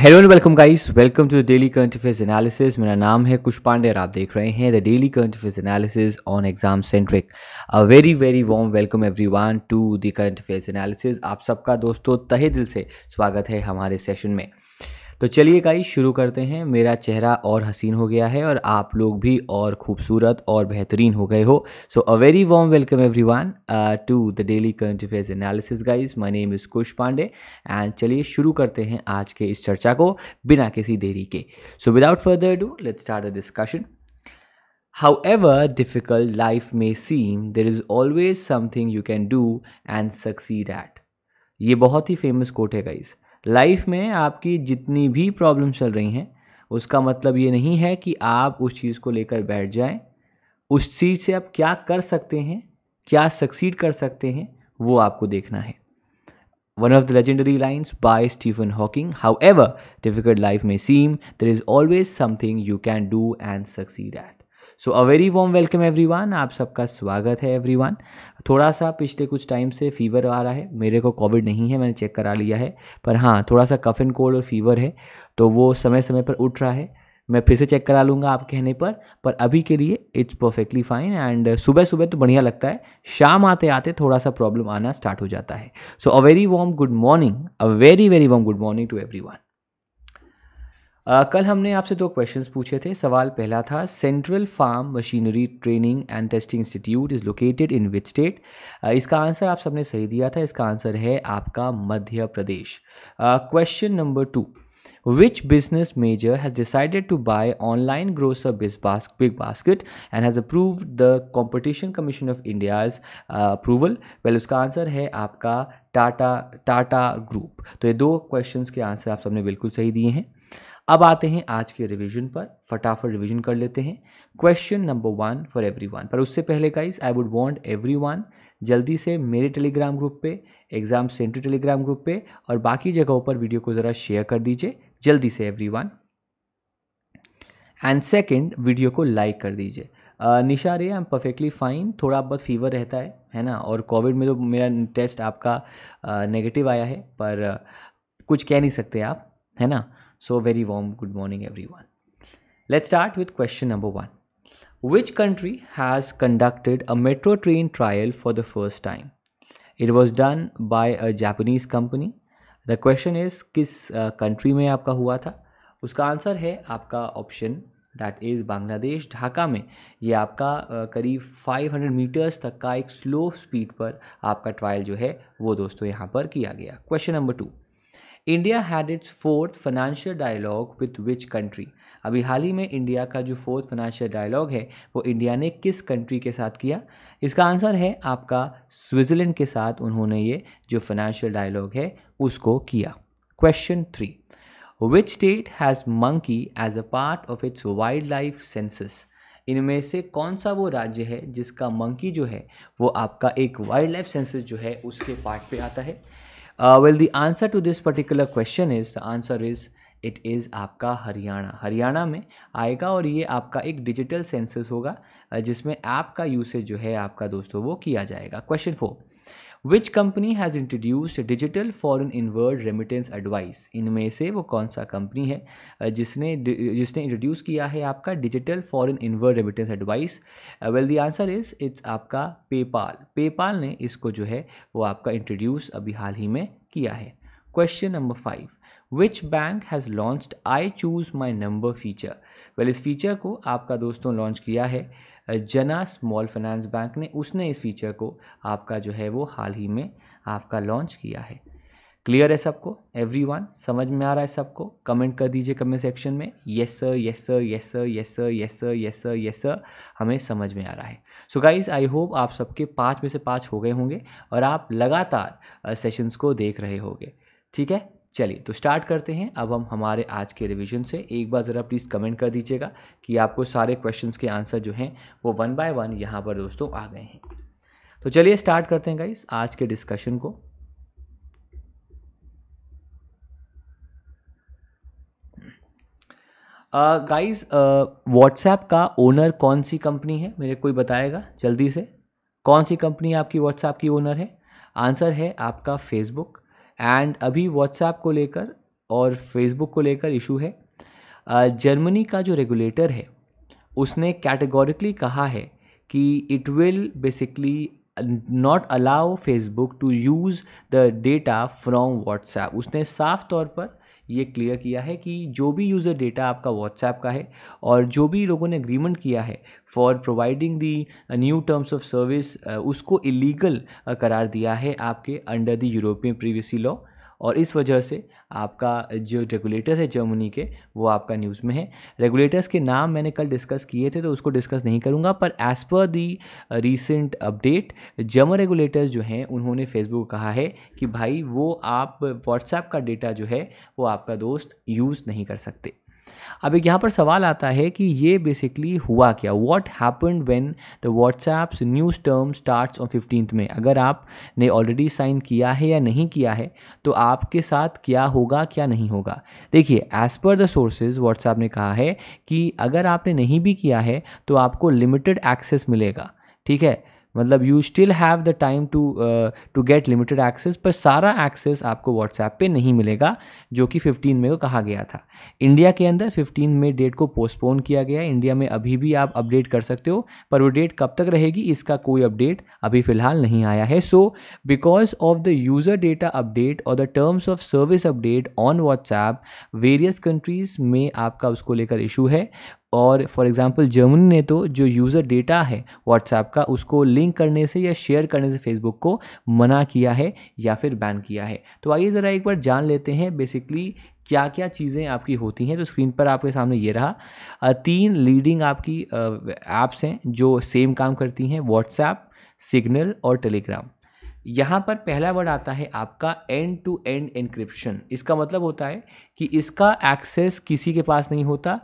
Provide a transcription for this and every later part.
Hello and welcome guys welcome to the daily current affairs analysis मेरा नाम है कुश पांडे और आप देख रहे हैं the daily current affairs analysis on exam centric a very very warm welcome everyone to the current affairs analysis आप सबका दोस्तों तहे दिल से स्वागत है हमारे सेशन में तो चलिए गाइस शुरू करते हैं मेरा चेहरा और हसीन हो गया है और आप लोग भी और खूबसूरत और बेहतरीन हो गए हो so a very warm welcome every one to the daily current affairs analysis guys my name is Kush Pandey and चलिए शुरू करते हैं आज के इस चर्चा को बिना किसी देरी के so without further ado let start a discussion However difficult life may seem, there is always something you can do and succeed at. ये बहुत ही फेमस कोट है गाइज़ लाइफ में आपकी जितनी भी प्रॉब्लम चल रही हैं उसका मतलब ये नहीं है कि आप उस चीज़ को लेकर बैठ जाएं उस चीज़ से आप क्या कर सकते हैं क्या सक्सीड कर सकते हैं वो आपको देखना है one of the legendary lines by Stephen Hawking however difficult life में seem there is always something you can do and succeed at so a very warm welcome one आप सबका स्वागत है वन थोड़ा सा पिछले कुछ टाइम से फीवर आ रहा है मेरे को कोविड नहीं है मैंने चेक करा लिया है पर हाँ थोड़ा सा कफ एंड कोल्ड और फीवर है तो वो समय समय पर उठ रहा है मैं फिर से चेक करा लूँगा आप कहने पर पर अभी के लिए इट्स परफेक्टली फाइन एंड सुबह सुबह तो बढ़िया लगता है शाम आते आते थोड़ा सा प्रॉब्लम आना स्टार्ट हो जाता है so a very warm good morning a very very warm good morning to every one आ, कल हमने आपसे दो क्वेश्चंस पूछे थे सवाल पहला था central farm machinery training and testing institute is located in which state इसका आंसर आप सबने सही दिया था इसका आंसर है आपका Madhya Pradesh question number two which business major has decided to buy online grocer Bizbask, big basket and has approved the competition commission of india's uh, approval well uska answer hai aapka Tata Tata group तो ये दो questions के answer आप सबने बिल्कुल सही दिए हैं अब आते हैं आज के रिवीजन पर फटाफट रिवीजन कर लेते हैं question number one for everyone पर उससे पहले guys I would want everyone जल्दी से मेरे टेलीग्राम ग्रुप पे एग्जाम सेंटर टेलीग्राम ग्रुप पे और बाकी जगहों पर वीडियो को ज़रा शेयर कर दीजिए जल्दी से एवरी एंड सेकेंड वीडियो को लाइक कर दीजिए निशा रे आई एम परफेक्टली फ़ाइन थोड़ा बहुत फीवर रहता है है ना और कोविड में तो मेरा टेस्ट आपका नेगेटिव आया है पर कुछ कह नहीं सकते आप है ना So, very warm good morning, everyone. Let's start with question number one Which country has conducted a metro train trial for the first time? It was done by a Japanese company. The question is किस country में आपका हुआ था उसका answer है आपका option that is Bangladesh Dhaka में ये आपका करीब 500 मीटर्स तक का एक स्लो स्पीड पर आपका ट्रायल जो है वो दोस्तों यहाँ पर किया गया question number two India had its fourth financial dialogue with which country अभी हाल ही में इंडिया का जो फोर्थ फाइनेंशियल डायलॉग है वो इंडिया ने किस कंट्री के साथ किया इसका आंसर है आपका स्विट्ज़रलैंड के साथ उन्होंने ये जो फाइनेंशियल डायलॉग है उसको किया question three which state has monkey as a part of its wildlife लाइफ सेंसिस इनमें से कौन सा वो राज्य है जिसका मंकी जो है वो आपका एक वाइल्ड लाइफ सेंसिस जो है उसके पार्ट पे आता है uh, well the answer to this particular question is the answer is it is आपका हरियाणा हरियाणा में आएगा और ये आपका एक डिजिटल सेंसस होगा uh, जिसमें ऐप का यूसेज जो है आपका दोस्तों वो किया जाएगा question four which company has introduced digital foreign inward remittance advice इनमें से वो कौन सा कंपनी है जिसने जिसने इंट्रोड्यूस किया है आपका digital foreign inward remittance advice well the answer is it's आपका पेपाल पेपाल ने इसको जो है वो आपका इंट्रोड्यूस अभी हाल ही में किया है question number five which bank has launched I choose my number feature well इस फीचर को आपका दोस्तों लॉन्च किया है जना स्मॉल फाइनेंस बैंक ने उसने इस फीचर को आपका जो है वो हाल ही में आपका लॉन्च किया है क्लियर है सबको एवरी वन समझ में आ रहा है सबको कमेंट कर दीजिए कमेंट सेक्शन में yes sir yes sir yes sir yes sir yes sir yes sir yes sir हमें समझ में आ रहा है सो गाइज आई होप आप सबके पाँच में से पाँच हो गए होंगे और आप लगातार सेशंस को देख रहे होंगे ठीक है चलिए तो स्टार्ट करते हैं अब हम हमारे आज के रिवीजन से एक बार ज़रा प्लीज़ कमेंट कर दीजिएगा कि आपको सारे क्वेश्चंस के आंसर जो हैं वो वन बाय वन यहाँ पर दोस्तों आ गए हैं तो चलिए स्टार्ट करते हैं गाइस आज के डिस्कशन को गाइस व्हाट्सएप का ओनर कौन सी कंपनी है मेरे कोई बताएगा जल्दी से कौन सी कंपनी आपकी व्हाट्सएप की ओनर है आंसर है आपका फेसबुक एंड अभी व्हाट्सएप को लेकर और फेसबुक को लेकर इशू है जर्मनी का जो रेगुलेटर है उसने कैटेगोरिकली कहा है कि it will basically not allow Facebook to use the data from WhatsApp उसने साफ तौर पर ये क्लियर किया है कि जो भी यूज़र डेटा आपका व्हाट्सएप का है और जो भी लोगों ने अग्रीमेंट किया है for providing the new terms of service उसको इलीगल uh, करार दिया है आपके under the European privacy law और इस वजह से आपका जो रेगुलेटर है जर्मनी के वो आपका न्यूज़ में है रेगुलेटर्स के नाम मैंने कल डिस्कस किए थे तो उसको डिस्कस नहीं करूँगा पर as per the recent update German regulators जो हैं उन्होंने फेसबुक कहा है कि भाई वो आप व्हाट्सएप का डेटा जो है वो आपका दोस्त यूज़ नहीं कर सकते अब एक यहाँ पर सवाल आता है कि ये बेसिकली हुआ क्या what happen when the WhatsApp's news term start on fifteenth में अगर आपने ऑलरेडी साइन किया है या नहीं किया है तो आपके साथ क्या होगा क्या नहीं होगा देखिए as per the sources WhatsApp ने कहा है कि अगर आपने नहीं भी किया है तो आपको लिमिटेड एक्सेस मिलेगा ठीक है मतलब you still have the time to to get limited access पर सारा एक्सेस आपको व्हाट्सएप पे नहीं मिलेगा जो कि 15 मई को कहा गया था इंडिया के अंदर 15 मई डेट को पोस्टपोन किया गया इंडिया में अभी भी आप अपडेट कर सकते हो पर वो डेट कब तक रहेगी इसका कोई अपडेट अभी फ़िलहाल नहीं आया है so because of the user data update और the terms of service update on WhatsApp various countries में आपका उसको लेकर इशू है और फॉर एग्ज़ाम्पल जर्मनी ने तो जो यूज़र डेटा है व्हाट्सएप का उसको लिंक करने से या शेयर करने से फेसबुक को मना किया है या फिर बैन किया है तो आइए ज़रा एक बार जान लेते हैं बेसिकली क्या क्या चीज़ें आपकी होती हैं तो स्क्रीन पर आपके सामने ये रहा तीन लीडिंग आपकी ऐप्स हैं जो सेम काम करती हैं व्हाट्सएप सिग्नल और टेलीग्राम यहाँ पर पहला वर्ड आता है आपका एंड टू एंड इनक्रिप्शन इसका मतलब होता है कि इसका एक्सेस किसी के पास नहीं होता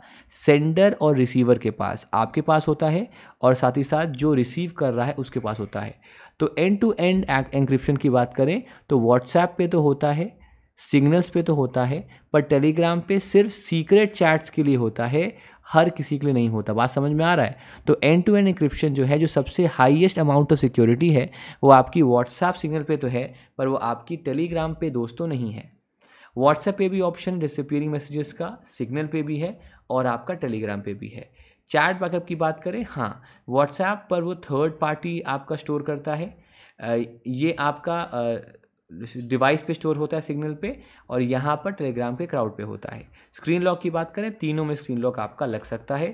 सेंडर और रिसीवर के पास आपके पास होता है और साथ ही साथ जो रिसीव कर रहा है उसके पास होता है तो एंड टू एंड एनक्रिप्शन की बात करें तो व्हाट्सएप पे तो होता है सिग्नल्स पे तो होता है पर टेलीग्राम पे सिर्फ सीक्रेट चैट्स के लिए होता है हर किसी के लिए नहीं होता बात समझ में आ रहा है तो एंड टू एंड इंक्रिप्शन जो है जो सबसे हाईएस्ट अमाउंट ऑफ सिक्योरिटी है वो आपकी व्हाट्सएप सिग्नल पे तो है पर वो आपकी टेलीग्राम पे दोस्तों तो नहीं है व्हाट्सएप पे भी ऑप्शन डिसअपियरिंग मैसेजेस का सिग्नल पे भी है और आपका टेलीग्राम पे भी है चैट बैकअप की बात करें हाँ व्हाट्सएप पर वो थर्ड पार्टी आपका स्टोर करता है ये आपका डिवाइस पे स्टोर होता है सिग्नल पे और यहाँ पर टेलीग्राम के क्राउड पे होता है स्क्रीन लॉक की बात करें तीनों में स्क्रीन लॉक आपका लग सकता है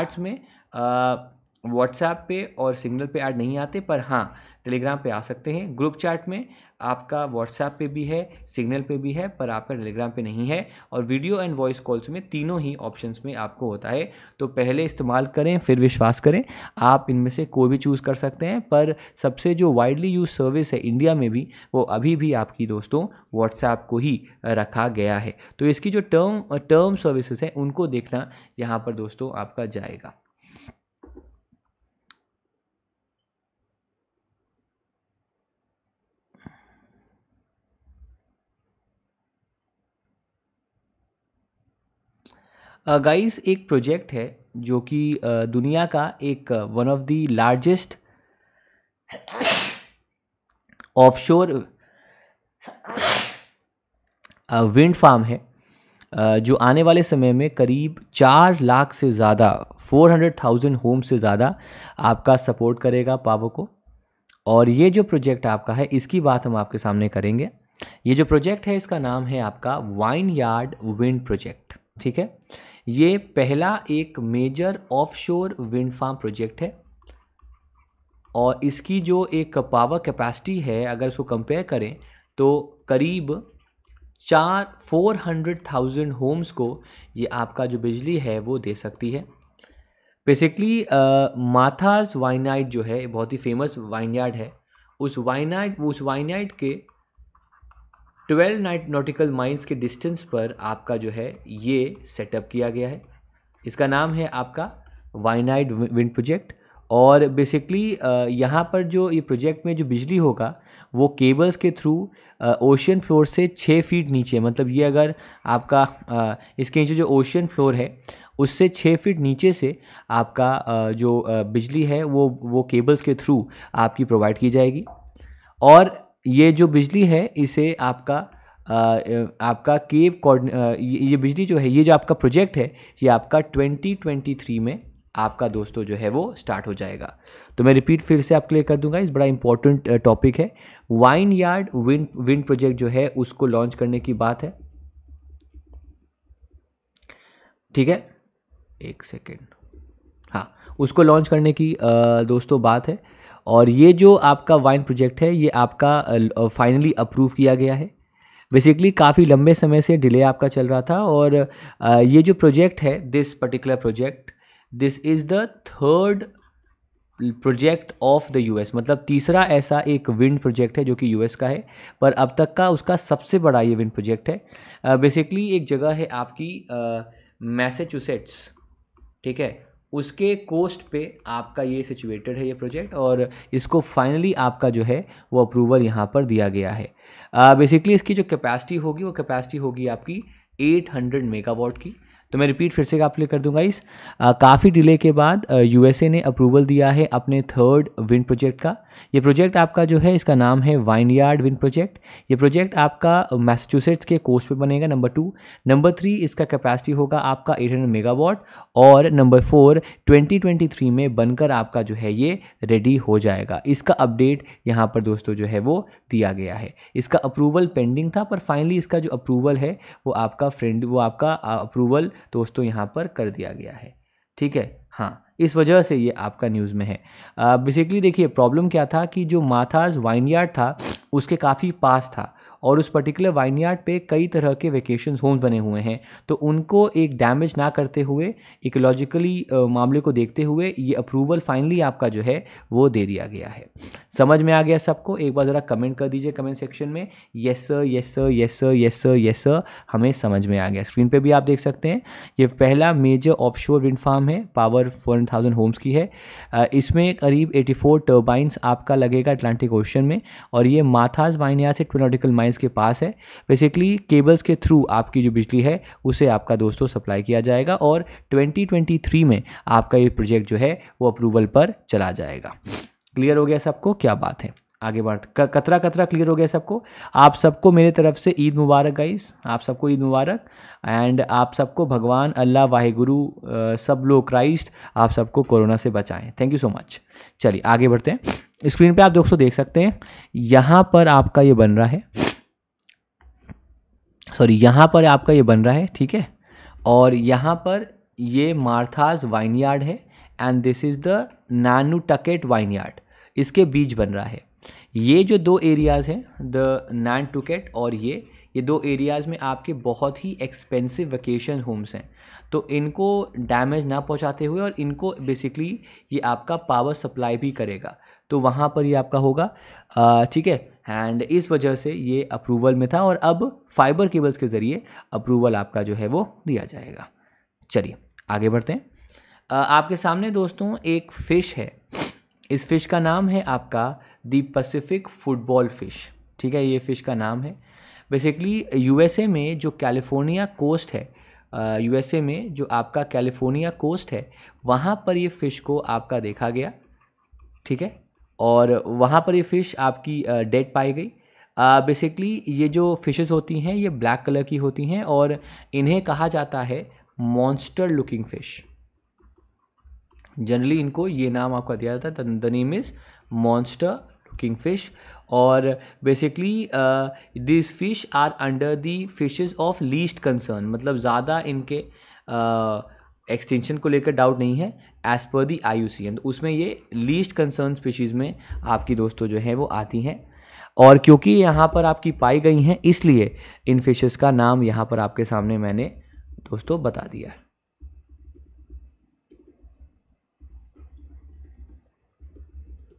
एड्स में व्हाट्सएप पे और सिग्नल पे ऐड नहीं आते पर हाँ टेलीग्राम पे आ सकते हैं ग्रुप चैट में आपका व्हाट्सएप पे भी है सिग्नल पे भी है पर आपका टेलीग्राम पे नहीं है और वीडियो एंड वॉइस कॉल्स में तीनों ही ऑप्शंस में आपको होता है तो पहले इस्तेमाल करें फिर विश्वास करें आप इनमें से कोई भी चूज़ कर सकते हैं पर सबसे जो वाइडली यूज सर्विस है इंडिया में भी वो अभी भी आपकी दोस्तों व्हाट्सएप को ही रखा गया है तो इसकी जो टर्म टर्म सर्विसेज हैं उनको देखना यहाँ पर दोस्तों आपका जाएगा गाइस एक प्रोजेक्ट है जो कि दुनिया का एक one of the largest offshore wind farm है जो आने वाले समय में करीब चार लाख से ज़्यादा फोर हंड्रेड थाउजेंड होम से ज़्यादा आपका सपोर्ट करेगा पावर को और ये जो प्रोजेक्ट आपका है इसकी बात हम आपके सामने करेंगे ये जो प्रोजेक्ट है इसका नाम है आपका वाइन यार्ड विंड प्रोजेक्ट ठीक है ये पहला एक major offshore wind farm project है और इसकी जो एक पावर कैपेसिटी है अगर इसको कंपेयर करें तो करीब चार फोर हंड्रेड थाउजेंड होम्स को ये आपका जो बिजली है वो दे सकती है बेसिकली माथास वाइनाइट जो है बहुत ही फेमस वाइनयार्ड है उस वाइनाइट उस वाइनाइट के ट्वेल्व नाइट नोटिकल माइल्स के डिस्टेंस पर आपका जो है ये सेटअप किया गया है इसका नाम है आपका वाइनाइड विंड प्रोजेक्ट और बेसिकली यहाँ पर जो ये प्रोजेक्ट में जो बिजली होगा वो केबल्स के थ्रू ओशियन फ्लोर से छः फीट नीचे मतलब ये अगर आपका आ, इसके नीचे जो ओशियन फ्लोर है उससे छः फीट नीचे से आपका आ, जो आ, बिजली है वो वो केबल्स के थ्रू आपकी प्रोवाइड की जाएगी और ये जो बिजली है इसे आपका आपका केव कॉर्ड ये बिजली जो है ये जो आपका प्रोजेक्ट है ये आपका 2023 में आपका दोस्तों जो है वो स्टार्ट हो जाएगा तो मैं रिपीट फिर से आपके लिए कर दूंगा इस बड़ा इंपॉर्टेंट टॉपिक है vineyard wind wind project जो है उसको लॉन्च करने की बात है ठीक है एक सेकेंड हाँ उसको लॉन्च करने की दोस्तों बात है और ये जो आपका वाइन प्रोजेक्ट है ये आपका फाइनली अप्रूव किया गया है बेसिकली काफ़ी लंबे समय से डिले आपका चल रहा था और ये जो प्रोजेक्ट है this particular project this is the third project of the US मतलब तीसरा ऐसा एक विंड प्रोजेक्ट है जो कि यूएस का है पर अब तक का उसका सबसे बड़ा ये विंड प्रोजेक्ट है बेसिकली uh, एक जगह है आपकी मैसेचुसेट्स uh, ठीक है उसके कोस्ट पे आपका ये सिचुएटेड है ये प्रोजेक्ट और इसको फाइनली आपका जो है वो अप्रूवल यहाँ पर दिया गया है बेसिकली uh, इसकी जो कैपेसिटी होगी वो कैपेसिटी होगी आपकी 800 मेगावाट की तो मैं रिपीट फिर से आप कर दूंगा इस काफ़ी डिले के बाद यूएसए ने अप्रूवल दिया है अपने थर्ड विंड प्रोजेक्ट का ये प्रोजेक्ट आपका जो है इसका नाम है वाइन यार्ड विंड प्रोजेक्ट ये प्रोजेक्ट आपका मैसाचुसेट्स के कोस्ट पे बनेगा नंबर टू नंबर थ्री इसका कैपेसिटी होगा आपका 800 मेगावाट और नंबर फोर 2023 में बनकर आपका जो है ये रेडी हो जाएगा इसका अपडेट यहाँ पर दोस्तों जो है वो दिया गया है इसका अप्रूवल पेंडिंग था पर फाइनली इसका जो अप्रूवल है वो आपका फ्रेंड वो आपका अप्रूवल दोस्तों यहाँ पर कर दिया गया है ठीक है हाँ इस वजह से ये आपका न्यूज़ में है बेसिकली देखिए प्रॉब्लम क्या था कि जो माथाज वाइनयार्ड था उसके काफ़ी पास था और उस पर्टिकुलर वाइनयार्ड पे कई तरह के वेकेशन होम्स बने हुए हैं तो उनको एक डैमेज ना करते हुए इकोलॉजिकली मामले को देखते हुए ये अप्रूवल फाइनली आपका जो है वो दे दिया गया है समझ में आ गया सबको एक बार ज़रा कमेंट कर दीजिए कमेंट सेक्शन में yes sir yes sir yes sir yes sir yes sir हमें समझ में आ गया स्क्रीन पर भी आप देख सकते हैं ये पहला मेजर ऑफशोर विंड फार्म है पावर थाउजेंड होम्स की है इसमें करीब फोर टर्बाइंस आपका लगेगा अटलांटिक ओशन में और ये माथाज वाइनयार्ड से ट्वेनोटिकल माइन टर्बाइंस के पास है बेसिकली केबल्स के थ्रू आपकी जो बिजली है उसे आपका दोस्तों सप्लाई किया जाएगा और 2023 में आपका ये प्रोजेक्ट जो है वो अप्रूवल पर चला जाएगा क्लियर हो गया सबको क्या बात है आगे बढ़ कतरा कतरा क्लियर हो गया सबको आप सबको मेरे तरफ से ईद मुबारक गाइस आप सबको ईद मुबारक एंड आप सबको भगवान अल्लाह वाहिगुरु सब लोग क्राइस्ट आप सबको कोरोना से बचाएं थैंक यू सो मच चलिए आगे बढ़ते हैं स्क्रीन पे आप दोस्तों देख सकते हैं यहाँ पर आपका ये बन रहा है सॉरी यहाँ पर आपका ये बन रहा है ठीक है और यहाँ पर ये मार्थाज वाइन यार्ड है and this is the Nantucket vineyard इसके बीच बन रहा है ये जो दो एरियाज़ हैं द नान टुकेट और ये ये दो एरियाज़ में आपके बहुत ही एक्सपेंसिव वेकेशन होम्स हैं तो इनको डैमेज ना पहुंचाते हुए और इनको बेसिकली ये आपका पावर सप्लाई भी करेगा तो वहाँ पर ये आपका होगा ठीक है एंड इस वजह से ये अप्रूवल में था और अब फाइबर केबल्स के ज़रिए अप्रूवल आपका जो है वो दिया जाएगा चलिए आगे बढ़ते हैं आपके सामने दोस्तों एक फ़िश है इस फ़िश का नाम है आपका दी पैसिफिक फुटबॉल फ़िश ठीक है ये फ़िश का नाम है बेसिकली यूएसए में जो कैलिफोर्निया कोस्ट है यूएसए में जो आपका कैलिफोर्निया कोस्ट है वहाँ पर ये फ़िश को आपका देखा गया ठीक है और वहाँ पर ये फ़िश आपकी डेड पाई गई बेसिकली ये जो फिशेस होती हैं ये ब्लैक कलर की होती हैं और इन्हें कहा जाता है मॉन्स्टर लुकिंग फ़िश जनरली इनको ये नाम आपको दिया जाता है the name is monster looking fish और basically this fish are under the fishes of least concern मतलब ज़्यादा इनके uh, एक्सटेंशन को लेकर डाउट नहीं है as per the I you see तो उसमें ये लीस्ट कंसर्न स्पीशीज़ में आपकी दोस्तों जो है वो आती हैं और क्योंकि यहाँ पर आपकी पाई गई हैं इसलिए इन फिशेस का नाम यहाँ पर आपके सामने मैंने दोस्तों बता दिया है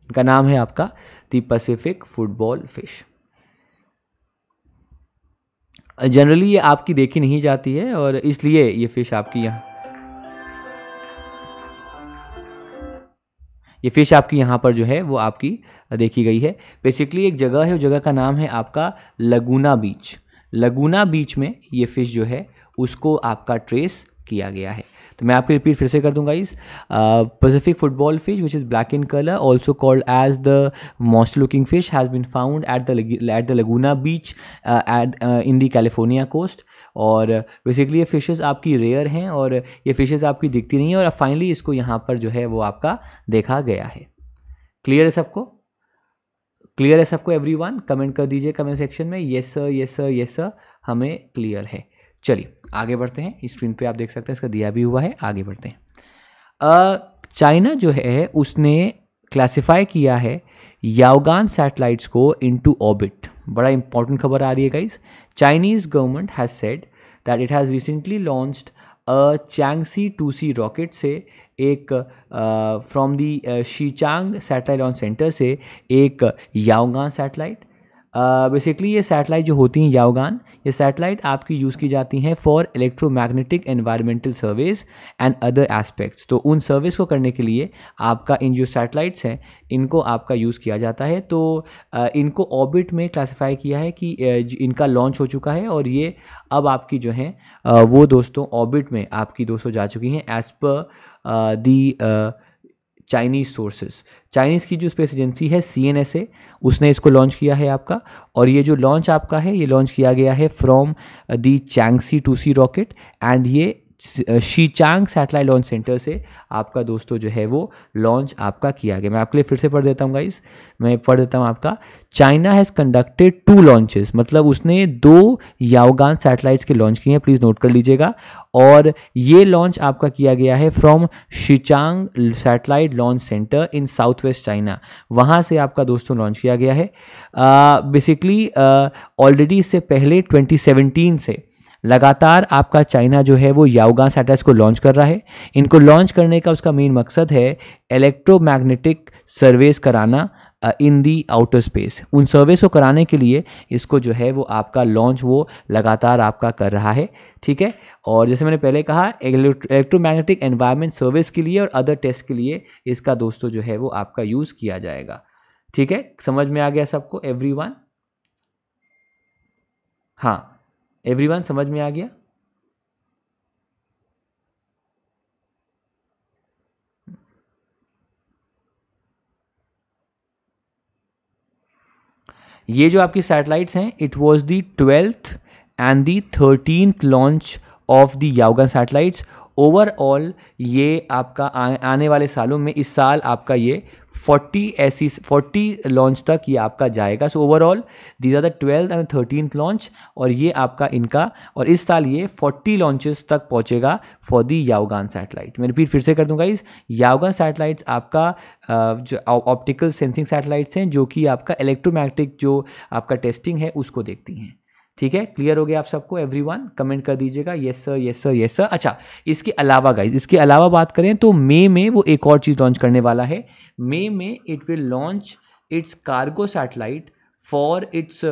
इनका नाम है आपका the Pacific football fish generally ये आपकी देखी नहीं जाती है और इसलिए ये फ़िश आपकी यहाँ ये फिश आपकी यहाँ पर जो है वो आपकी देखी गई है बेसिकली एक जगह है उस जगह का नाम है आपका लगूना बीच लगूना बीच में ये फिश जो है उसको आपका ट्रेस किया गया है तो मैं आपकी रिपीट फिर से कर दूंगा इस Pacific football fish which is black in colour also called as the most looking fish has been found at the at the Laguna beach at in the California coast और बेसिकली ये fishes आपकी rare हैं और ये fishes आपकी दिखती नहीं है और फाइनली इसको यहाँ पर जो है वो आपका देखा गया है क्लियर है सबको क्लियर है सबको एवरी वन कमेंट कर दीजिए कमेंट सेक्शन में yes sir yes sir yes sir हमें क्लियर है चलिए आगे बढ़ते हैं स्क्रीन पे आप देख सकते हैं इसका दिया भी हुआ है आगे बढ़ते हैं चाइना जो है उसने क्लासिफाई किया है यावगान सैटेलाइट्स को इनटू ऑर्बिट बड़ा इंपॉर्टेंट खबर आ रही है guys Chinese government has said that it has recently launched a Changzheng two C rocket से एक from the Xichang satellite launch centre से एक याओगान सैटेलाइट बेसिकली ये सैटेलाइट जो होती हैं यावगान ये सैटेलाइट आपकी यूज़ की जाती हैं for electromagnetic environmental surveys and other aspects तो उन सर्विस को करने के लिए आपका इन जो सैटेलाइट्स हैं इनको आपका यूज़ किया जाता है तो इनको ऑर्बिट में क्लासीफाई किया है कि इनका लॉन्च हो चुका है और ये अब आपकी जो है वो दोस्तों ऑर्बिट में आपकी दोस्तों जा चुकी हैं एज़ पर दी चाइनीज़ सोर्सेज चाइनीज़ की जो स्पेस एजेंसी है सी एन एस ए उसने इसको लॉन्च किया है आपका और ये जो लॉन्च आपका है ये लॉन्च किया गया है from the Changxi two C rocket and ये Xichang satellite launch centre से आपका दोस्तों जो है वो लॉन्च आपका किया गया मैं आपके लिए फिर से पढ़ देता हूँ गाइस मैं पढ़ देता हूँ आपका China has conducted two launches मतलब उसने दो यावगान सैटेलाइट्स के लॉन्च किए हैं प्लीज़ नोट कर लीजिएगा और ये लॉन्च आपका किया गया है from Xichang satellite launch center in south west China वहाँ से आपका दोस्तों लॉन्च किया गया है बेसिकली ऑलरेडी इससे पहले 2017 से लगातार आपका चाइना जो है वो यावगा सैटेलाइट्स को लॉन्च कर रहा है इनको लॉन्च करने का उसका मेन मकसद है इलेक्ट्रोमैग्नेटिक सर्वेस कराना इन दी आउटर स्पेस उन सर्वेस को कराने के लिए इसको जो है वो आपका लॉन्च वो लगातार आपका कर रहा है ठीक है और जैसे मैंने पहले कहा इलेक्ट्रोमैग्नेटिक एनवायरनमेंट सर्विस के लिए और अदर टेस्ट के लिए इसका दोस्तों जो है वो आपका यूज़ किया जाएगा ठीक है समझ में आ गया सबको एवरी वन हाँ एवरीवन समझ में आ गया ये जो आपकी सैटेलाइट्स हैं it was the twelfth and the thirteenth launch of the Yaogan satellites overall ये आपका आ, आने वाले सालों में इस साल आपका ये 40 ऐसी 40 लॉन्च तक ये आपका जाएगा so overall these are the twelfth and thirteen launch और ये आपका इनका और इस साल ये 40 लॉन्चेस तक पहुंचेगा फॉर दी यावगान सैटेलाइट मैं रिपीट फिर से कर दूंगा इस यावगान सैटेलाइट्स आपका जो ऑप्टिकल सेंसिंग सैटेलाइट्स हैं जो कि आपका इलेक्ट्रोमैग्नेटिक जो आपका टेस्टिंग है उसको देखती हैं ठीक है क्लियर हो गया आप सबको एवरीवन कमेंट कर दीजिएगा yes sir yes sir yes sir अच्छा इसके अलावा गाइज इसके अलावा बात करें तो मे में वो एक और चीज़ लॉन्च करने वाला है मे में it will launch its cargo satellite for its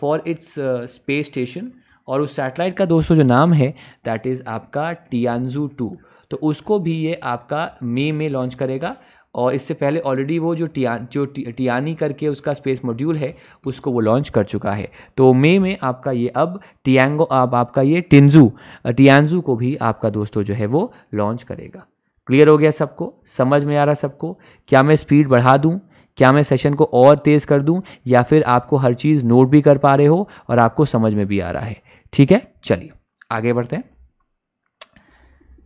for its space station और उस सैटेलाइट का दोस्तों जो नाम है दैट इज़ आपका टियानजू टू तो उसको भी ये आपका मे में लॉन्च करेगा और इससे पहले ऑलरेडी वो जो टिया जो टियानी करके उसका स्पेस मॉड्यूल है उसको वो लॉन्च कर चुका है तो मे में आपका ये अब टियांगो अब आपका ये टिंजू टियांजू को भी आपका दोस्तों जो है वो लॉन्च करेगा क्लियर हो गया सबको समझ में आ रहा सबको क्या मैं स्पीड बढ़ा दूँ क्या मैं सेशन को और तेज़ कर दूँ या फिर आपको हर चीज़ नोट भी कर पा रहे हो और आपको समझ में भी आ रहा है ठीक है चलिए आगे बढ़ते हैं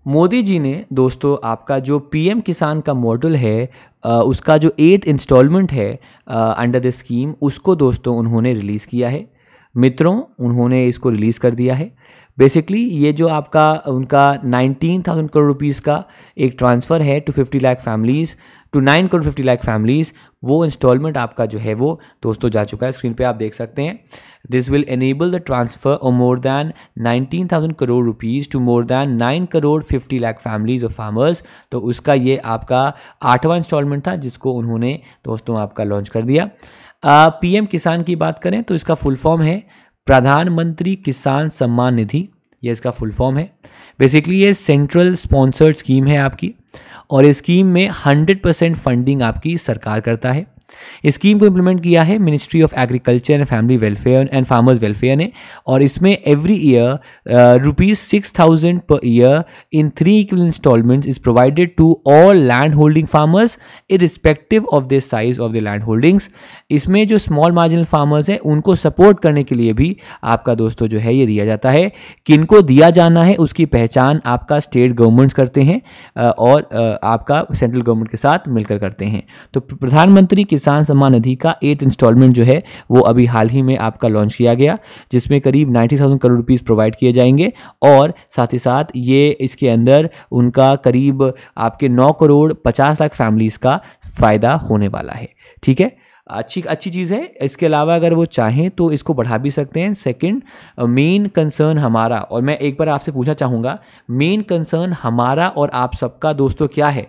मोदी जी ने दोस्तों आपका जो पीएम किसान का मॉडल है उसका जो एट इंस्टॉलमेंट है अंडर द स्कीम उसको दोस्तों उन्होंने रिलीज़ किया है मित्रों उन्होंने इसको रिलीज़ कर दिया है बेसिकली ये जो आपका उनका नाइनटीन थाउजेंड करोड़ रुपीज़ का एक ट्रांसफ़र है two fifty lakh families two nine crore fifty lakh families वो इंस्टॉलमेंट आपका जो है वो दोस्तों जा चुका है स्क्रीन पे आप देख सकते हैं this will enable the transfer और more than nineteen thousand crore rupees to more than nine crore fifty lakh families और फार्मर्स तो उसका ये आपका आठवां इंस्टॉलमेंट था जिसको उन्होंने दोस्तों आपका लॉन्च कर दिया पी uh, किसान की बात करें तो इसका फुल फॉर्म है प्रधानमंत्री किसान सम्मान निधि ये इसका फुल फॉर्म है बेसिकली ये सेंट्रल स्पॉन्सर्ड स्कीम है आपकी और इस स्कीम में 100 परसेंट फंडिंग आपकी सरकार करता है स्कीम को इम्प्लीमेंट किया है ministry of agriculture and family welfare and farmers welfare ने और इसमें every year rupees six thousand per year in three equal installments is provided to all land holding farmers respective of the size of the land holdings इसमें जो small marginal farmers हैं उनको support करने के लिए भी आपका दोस्तों जो है ये दिया जाता है किनको दिया जाना है उसकी पहचान आपका स्टेट गवर्नमेंट्स करते हैं uh, और uh, आपका सेंट्रल गवर्नमेंट के साथ मिलकर करते हैं तो प्रधानमंत्री किसान सम्मान निधि का एट इंस्टॉलमेंट जो है वो अभी हाल ही में आपका लॉन्च किया गया जिसमें करीब ninety thousand crore rupees provide किए जाएंगे और साथ ही साथ ये इसके अंदर उनका करीब आपके नौ करोड़ पचास लाख फैमिलीज़ का फ़ायदा होने वाला है ठीक है अच्छी अच्छी चीज़ है इसके अलावा अगर वो चाहें तो इसको बढ़ा भी सकते हैं सेकंड मेन कंसर्न हमारा और मैं एक बार आपसे पूछना चाहूँगा मेन कंसर्न हमारा और आप सबका दोस्तों क्या है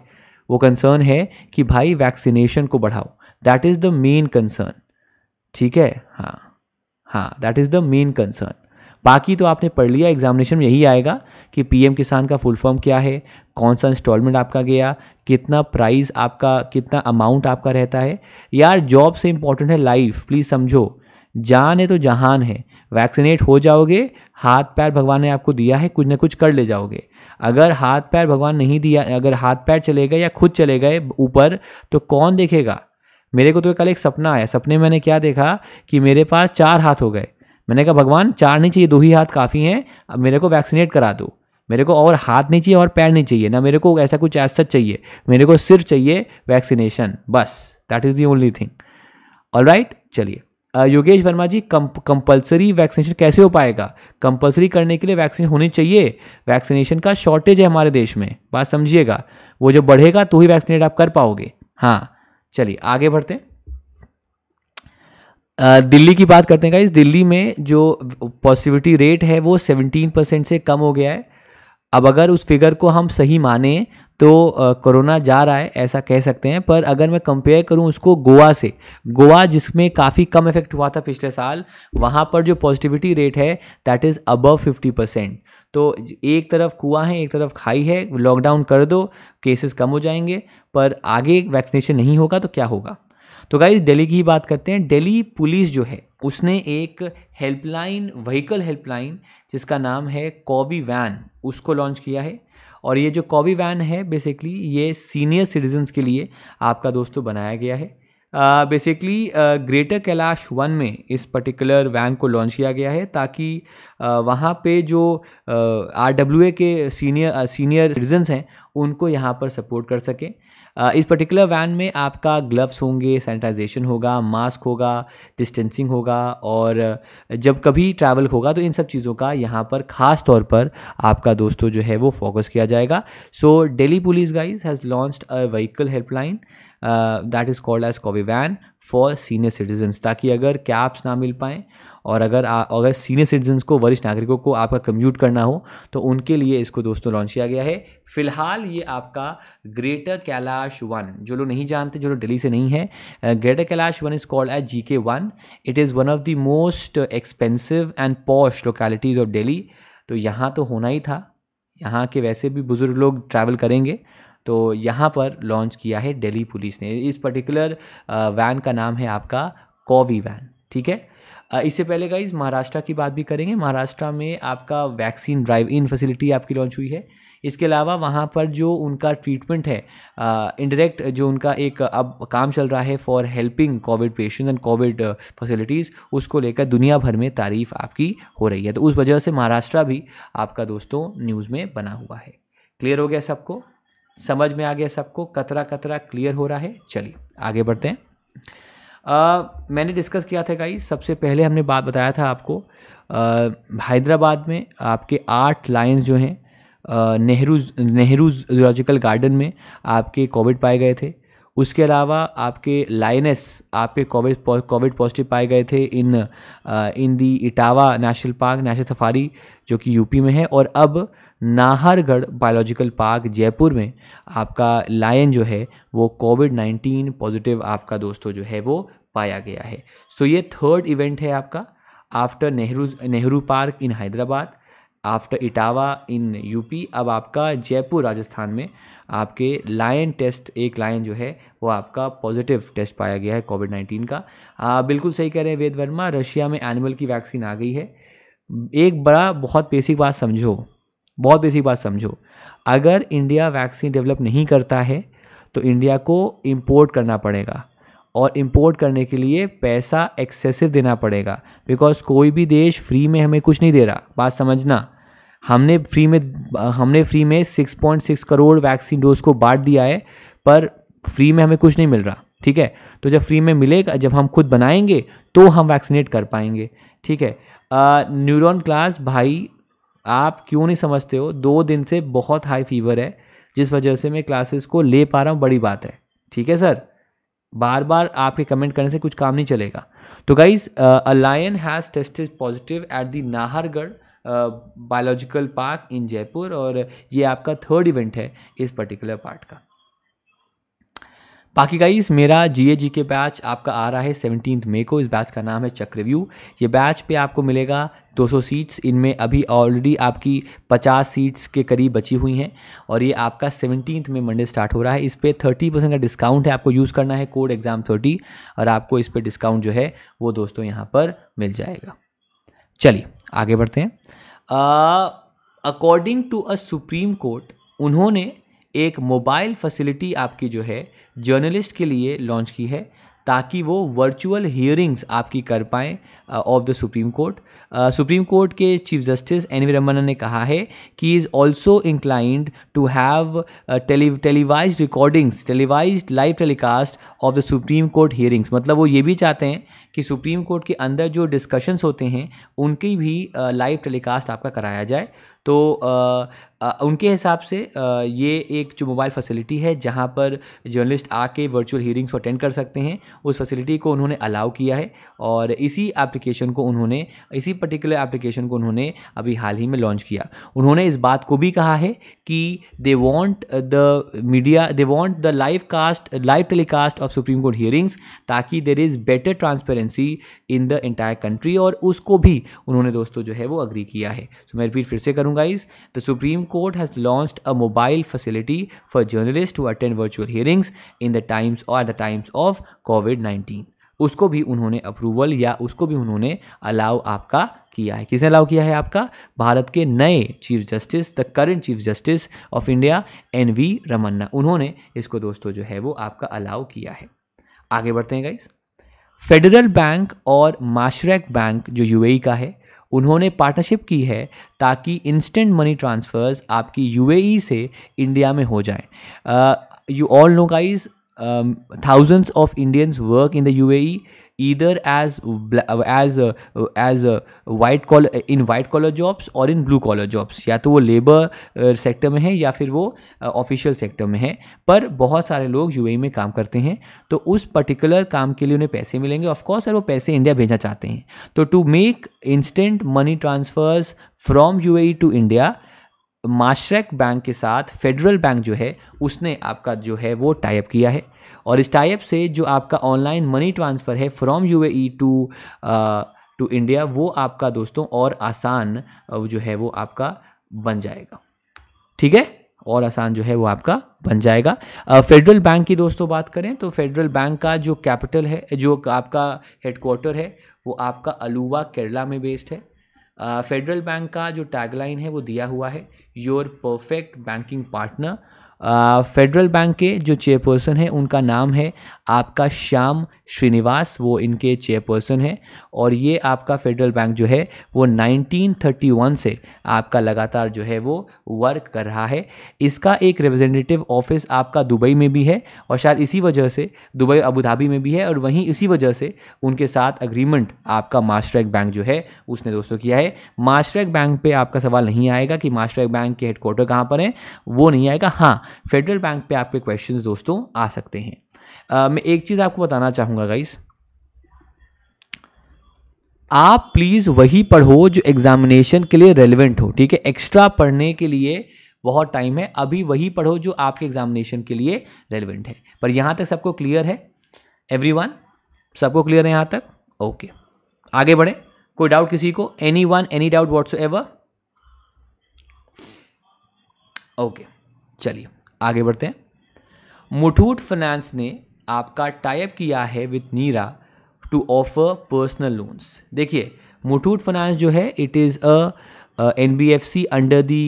वो कंसर्न है कि भाई वैक्सीनेशन को बढ़ाओ that is the main concern ठीक है हाँ हाँ that is the main concern बाकी तो आपने पढ़ लिया एग्जामिनेशन में यही आएगा कि पीएम किसान का फुल फॉर्म क्या है कौन सा इंस्टॉलमेंट आपका गया कितना प्राइस आपका कितना अमाउंट आपका रहता है यार जॉब से इंपॉर्टेंट है लाइफ प्लीज़ समझो जान है तो जहान है वैक्सीनेट हो जाओगे हाथ पैर भगवान ने आपको दिया है कुछ ना कुछ कर ले जाओगे अगर हाथ पैर भगवान नहीं दिया अगर हाथ पैर चले गए या खुद चले गए ऊपर तो कौन देखेगा मेरे को तो कल एक सपना आया सपने मैंने क्या देखा कि मेरे पास चार हाथ हो गए मैंने कहा भगवान चार नहीं चाहिए दो ही हाथ काफ़ी हैं अब मेरे को वैक्सीनेट करा दो मेरे को और हाथ नहीं चाहिए और पैर नहीं चाहिए ना मेरे को ऐसा कुछ ऐसा चाहिए मेरे को सिर चाहिए वैक्सीनेशन बस that is the only thing all right चलिए योगेश वर्मा जी कंपलसरी वैक्सीनेशन कैसे हो पाएगा कंपलसरी करने के लिए वैक्सीन होनी चाहिए वैक्सीनेशन का शॉर्टेज है हमारे देश में बात समझिएगा वो जब बढ़ेगा तो ही वैक्सीनेट आप कर पाओगे हाँ चलिए आगे बढ़ते हैं दिल्ली की बात करते हैं इस दिल्ली में जो पॉजिटिविटी रेट है वो 17 परसेंट से कम हो गया है अब अगर उस फिगर को हम सही माने तो कोरोना जा रहा है ऐसा कह सकते हैं पर अगर मैं कंपेयर करूं उसको गोवा से गोवा जिसमें काफ़ी कम इफेक्ट हुआ था पिछले साल वहां पर जो पॉजिटिविटी रेट है that is above fifty percent तो एक तरफ कुआ है एक तरफ खाई है लॉकडाउन कर दो केसेस कम हो जाएंगे पर आगे वैक्सीनेशन नहीं होगा तो क्या होगा तो गाइज दिल्ली की ही बात करते हैं दिल्ली पुलिस जो है उसने एक हेल्पलाइन व्हीकल हेल्पलाइन जिसका नाम है कॉबी वैन उसको लॉन्च किया है और ये जो कॉबी वैन है बेसिकली ये सीनियर सिटीजन्स के लिए आपका दोस्तों बनाया गया है बेसिकली ग्रेटर कैलाश वन में इस पर्टिकुलर वैन को लॉन्च किया गया है ताकि वहाँ पे जो आर ए के सीनियर सीनियर सिटीजन्स हैं उनको यहाँ पर सपोर्ट कर सकें Uh, इस पर्टिकुलर वैन में आपका ग्लव्स होंगे सैनिटाइजेशन होगा मास्क होगा डिस्टेंसिंग होगा और uh, जब कभी ट्रैवल होगा तो इन सब चीज़ों का यहाँ पर ख़ास तौर पर आपका दोस्तों जो है वो फोकस किया जाएगा so Delhi police guys has launched a vehicle helpline that is called as Covivan for senior citizens ताकि अगर कैब्स ना मिल पाएँ और अगर आ, अगर सीनियर सिटीजन्स को वरिष्ठ नागरिकों को आपका कम्यूट करना हो तो उनके लिए इसको दोस्तों लॉन्च किया गया है फिलहाल ये आपका ग्रेटर कैलाश वन जो लोग नहीं जानते जो लोग दिल्ली से नहीं है Greater Kailash one is called as G K one it is one of the most expensive and posh localities of Delhi तो यहाँ तो होना ही था यहाँ के वैसे भी बुज़ुर्ग लोग ट्रैवल करेंगे तो यहाँ पर लॉन्च किया है दिल्ली पुलिस ने इस पर्टिकुलर वैन का नाम है आपका कॉबी वैन ठीक है इससे पहले गाइज महाराष्ट्र की बात भी करेंगे महाराष्ट्र में आपका वैक्सीन ड्राइव इन फैसिलिटी आपकी लॉन्च हुई है इसके अलावा वहाँ पर जो उनका ट्रीटमेंट है इनडायरेक्ट जो उनका एक अब काम चल रहा है for helping COVID patients and COVID facilities उसको लेकर दुनिया भर में तारीफ आपकी हो रही है तो उस वजह से महाराष्ट्र भी आपका दोस्तों न्यूज़ में बना हुआ है क्लियर हो गया सबको समझ में आ गया सबको कतरा कतरा क्लियर हो रहा है चलिए आगे बढ़ते हैं आ, मैंने डिस्कस किया था गाई सबसे पहले हमने बात बताया था आपको आ, हैदराबाद में आपके आठ लाइन्स जो हैं नेहरू नेहरू जोलॉजिकल गार्डन में आपके कोविड पाए गए थे उसके अलावा आपके लाइनस आपके कोविड कोविड पॉजिटिव पाए गए थे in in the Etawah national park national safari जो कि यूपी में है और अब नाहरगढ़ बायोलॉजिकल पार्क जयपुर में आपका लायन जो है वो कोविड नाइन्टीन पॉजिटिव आपका दोस्तों जो है वो पाया गया है सो so, ये थर्ड इवेंट है आपका after Nehru Nehru park in Hyderabad after Etawah in UP अब आपका जयपुर राजस्थान में आपके लायन टेस्ट एक लायन जो है वो आपका पॉजिटिव टेस्ट पाया गया है कोविड नाइन्टीन का आ, बिल्कुल सही कह रहे हैं वेद वर्मा रशिया में एनिमल की वैक्सीन आ गई है एक बड़ा बहुत बेसिक बात समझो बहुत बेसिक बात समझो अगर इंडिया वैक्सीन डेवलप नहीं करता है तो इंडिया को इम्पोर्ट करना पड़ेगा और इम्पोर्ट करने के लिए पैसा एक्सेसिव देना पड़ेगा बिकॉज कोई भी देश फ्री में हमें कुछ नहीं दे रहा बात समझना हमने फ्री में हमने फ्री में 6.6 करोड़ वैक्सीन डोज को बांट दिया है पर फ्री में हमें कुछ नहीं मिल रहा ठीक है तो जब फ्री में मिलेगा जब हम खुद बनाएंगे तो हम वैक्सीनेट कर पाएंगे ठीक है न्यूरॉन क्लास भाई आप क्यों नहीं समझते हो दो दिन से बहुत हाई फीवर है जिस वजह से मैं क्लासेस को ले पा रहा हूँ बड़ी बात है ठीक है सर बार बार आपके कमेंट करने से कुछ काम नहीं चलेगा तो guys a lion has tested positive at the Nahargarh biological park in Jaipur और ये आपका थर्ड इवेंट है इस पर्टिकुलर पार्ट का बाकी गाइस मेरा जी ए जी के बैच आपका आ रहा है सेवनटीन मई को इस बैच का नाम है चक्र ये बैच पे आपको मिलेगा 200 सीट्स इनमें अभी ऑलरेडी आपकी 50 सीट्स के करीब बची हुई हैं और ये आपका सेवनटीन में मंडे स्टार्ट हो रहा है इस पर थर्टी परसेंट का डिस्काउंट है आपको यूज़ करना है कोड एग्ज़ाम थर्टी और आपको इस पर डिस्काउंट जो है वो दोस्तों यहाँ पर मिल जाएगा चलिए आगे बढ़ते हैं according to a Supreme Court उन्होंने एक मोबाइल फैसिलिटी आपकी जो है जर्नलिस्ट के लिए लॉन्च की है ताकि वो वर्चुअल हियरिंग्स आपकी कर पाएँ of the Supreme Court Supreme Court के chief justice N V Ramana ने कहा है कि is also inclined to have televise recordings televise live telecast of the Supreme Court hearings मतलब वो ये भी चाहते हैं कि सुप्रीम कोर्ट के अंदर जो डिस्कशंस होते हैं उनकी भी लाइव uh, टेलीकास्ट आपका कराया जाए तो uh, uh उनके हिसाब से uh, ये एक जो मोबाइल फैसिलिटी है जहाँ पर जर्नलिस्ट आके वर्चुअल हियरिंग्स अटेंड कर सकते हैं उस फैसिलिटी को उन्होंने अलाउ किया है और इसी आप एप्लीकेशन को उन्होंने इसी पर्टिकुलर एप्लीकेशन को उन्होंने अभी हाल ही में लॉन्च किया उन्होंने इस बात को भी कहा है कि they want the media they want the live cast live telecast of Supreme Court hearings ताकि there is better transparency in the entire country और उसको भी उन्होंने दोस्तों जो है वो अग्री किया है सो so, मैं रिपीट फिर से करूँगा इस the Supreme Court has launch a mobile facility for journalist to attend virtual hearings in the times और the times of Covid nineteen उसको भी उन्होंने अप्रूवल या उसको भी उन्होंने अलाउ आपका किया है किसने अलाउ किया है आपका भारत के नए chief justice the current chief justice of India N V Ramana उन्होंने इसको दोस्तों जो है वो आपका अलाउ किया है आगे बढ़ते हैं गाइस फेडरल बैंक और माशरेक बैंक जो यूएई e का है उन्होंने पार्टनरशिप की है ताकि इंस्टेंट मनी ट्रांसफ़र्स आपकी यूएई e से इंडिया में हो जाएं you all know guys um, thousands of Indians work in the UAE either as as uh, as uh, white collar in white collar jobs or in blue collar jobs या तो वो labor uh, sector में है या फिर वो uh, official sector में है पर बहुत सारे लोग यूएई में काम करते हैं तो उस particular काम के लिए उन्हें पैसे मिलेंगे ऑफ कोर्स और वो पैसे इंडिया भेजना चाहते हैं तो to make instant money transfers from UAE to India Mashreq bank के साथ फेडरल बैंक जो है उसने आपका जो है वो टाइप किया है और इस टाइप से जो आपका ऑनलाइन मनी ट्रांसफ़र है from U A to to India वो आपका दोस्तों और आसान जो है वो आपका बन जाएगा ठीक है और आसान जो है वो आपका बन जाएगा फेडरल बैंक की दोस्तों बात करें तो फेडरल बैंक का जो कैपिटल है जो आपका हेडकोर्टर है वो आपका अलूवा केरला में बेस्ड है फेडरल बैंक का जो टैगलाइन है वो दिया हुआ है your perfect banking partner Federal Bank के जो चेयरपर्सन हैं उनका नाम है आपका श्याम श्रीनिवास वो इनके चेयरपर्सन हैं और ये आपका फेडरल बैंक जो है वो 1931 से आपका लगातार जो है वो वर्क कर रहा है इसका एक रिप्रेजेंटेटिव ऑफिस आपका दुबई में भी है और शायद इसी वजह से दुबई अबू धाबी में भी है और वहीं इसी वजह से उनके साथ अग्रीमेंट आपका मास्टरैक बैंक जो है उसने दोस्तों किया है मास्टरैक बैंक पर आपका सवाल नहीं आएगा कि मास्टरैक बैंक के हेडकोर्टर कहाँ पर हैं वो नहीं आएगा हाँ फेडरल बैंक पे आपके क्वेश्चंस दोस्तों आ सकते हैं आ, मैं एक चीज़ आपको बताना चाहूँगा गाइस आप प्लीज़ वही पढ़ो जो एग्जामिनेशन के लिए रेलिवेंट हो ठीक है एक्स्ट्रा पढ़ने के लिए बहुत टाइम है अभी वही पढ़ो जो आपके एग्जामिनेशन के लिए रेलिवेंट है पर यहाँ तक सबको क्लियर है एवरी सबको क्लियर है यहाँ तक ओके आगे बढ़े कोई डाउट किसी को anyone any doubt whatsoever okay चलिए आगे बढ़ते हैं मुठूट फाइनेंस ने आपका टाइप किया है with Nira to offer personal loans देखिए मुठूट फाइनेंस जो है it is a N B F C under the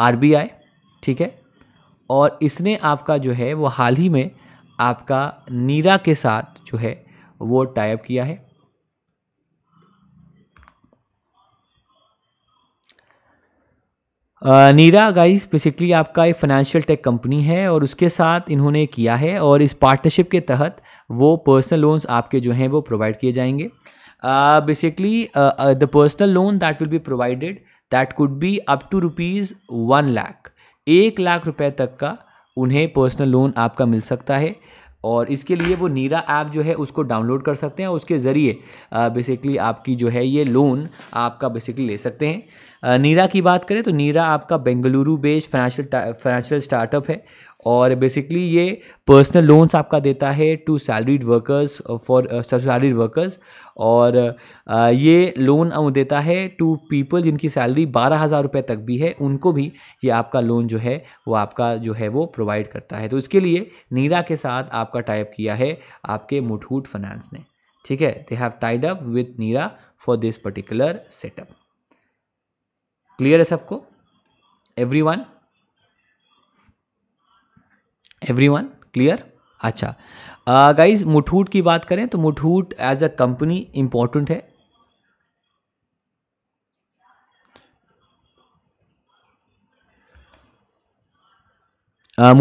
R B I ठीक है और इसने आपका जो है वो हाल ही में आपका नीरा के साथ जो है वो टाइप किया है नीरा गाइस बेसिकली आपका एक फाइनेंशियल टेक कंपनी है और उसके साथ इन्होंने किया है और इस पार्टनरशिप के तहत वो पर्सनल लोन्स आपके जो हैं वो प्रोवाइड किए जाएंगे basically the personal loan that will be provided that could be up to rupees one lakh एक लाख रुपए तक का उन्हें पर्सनल लोन आपका मिल सकता है और इसके लिए वो नीरा ऐप जो है उसको डाउनलोड कर सकते हैं और उसके ज़रिए बेसिकली आपकी जो है ये लोन आपका बेसिकली ले सकते हैं नीरा की बात करें तो नीरा आपका Bengaluru based financial financial startup है और बेसिकली ये पर्सनल लोन्स आपका देता है to salaried workers for salaried workers और ये लोन देता है टू पीपल जिनकी सैलरी बारह हज़ार रुपये तक भी है उनको भी ये आपका लोन जो है वो आपका जो है वो प्रोवाइड करता है तो इसके लिए नीरा के साथ आपका टाइप किया है आपके मुठूट फाइनेंस ने ठीक है they have tied up with Nira for this particular setup clear है सबको everyone everyone clear अच्छा गाइज मुठूट की बात करें तो Muthoot as a company important है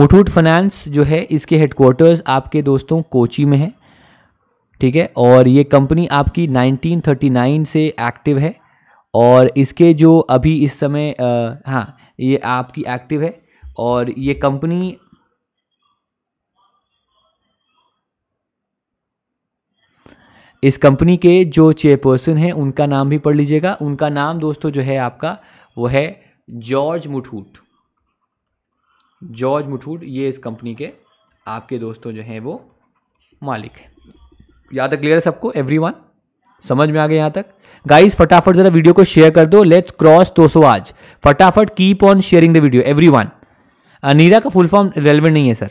मुठूट फाइनेंस जो है इसके हेडक्वार्टर्स आपके दोस्तों कोची में है ठीक है और ये कंपनी आपकी 1939 से एक्टिव है और इसके जो अभी इस समय हाँ ये आपकी एक्टिव है और ये कंपनी इस कंपनी के जो चेयरपर्सन हैं उनका नाम भी पढ़ लीजिएगा उनका नाम दोस्तों जो है आपका वो है जॉर्ज मुठूट जॉर्ज मुठूट ये इस कंपनी के आपके दोस्तों जो हैं वो मालिक है याद है क्लियर है सबको एवरीवन समझ में आ गया यहां तक गाइस फटाफट जरा वीडियो को शेयर कर दो लेट्स क्रॉस दो सो आज फटाफट keep on sharing the video one अनीरा का फुल फॉर्म रेलिवेंट नहीं है सर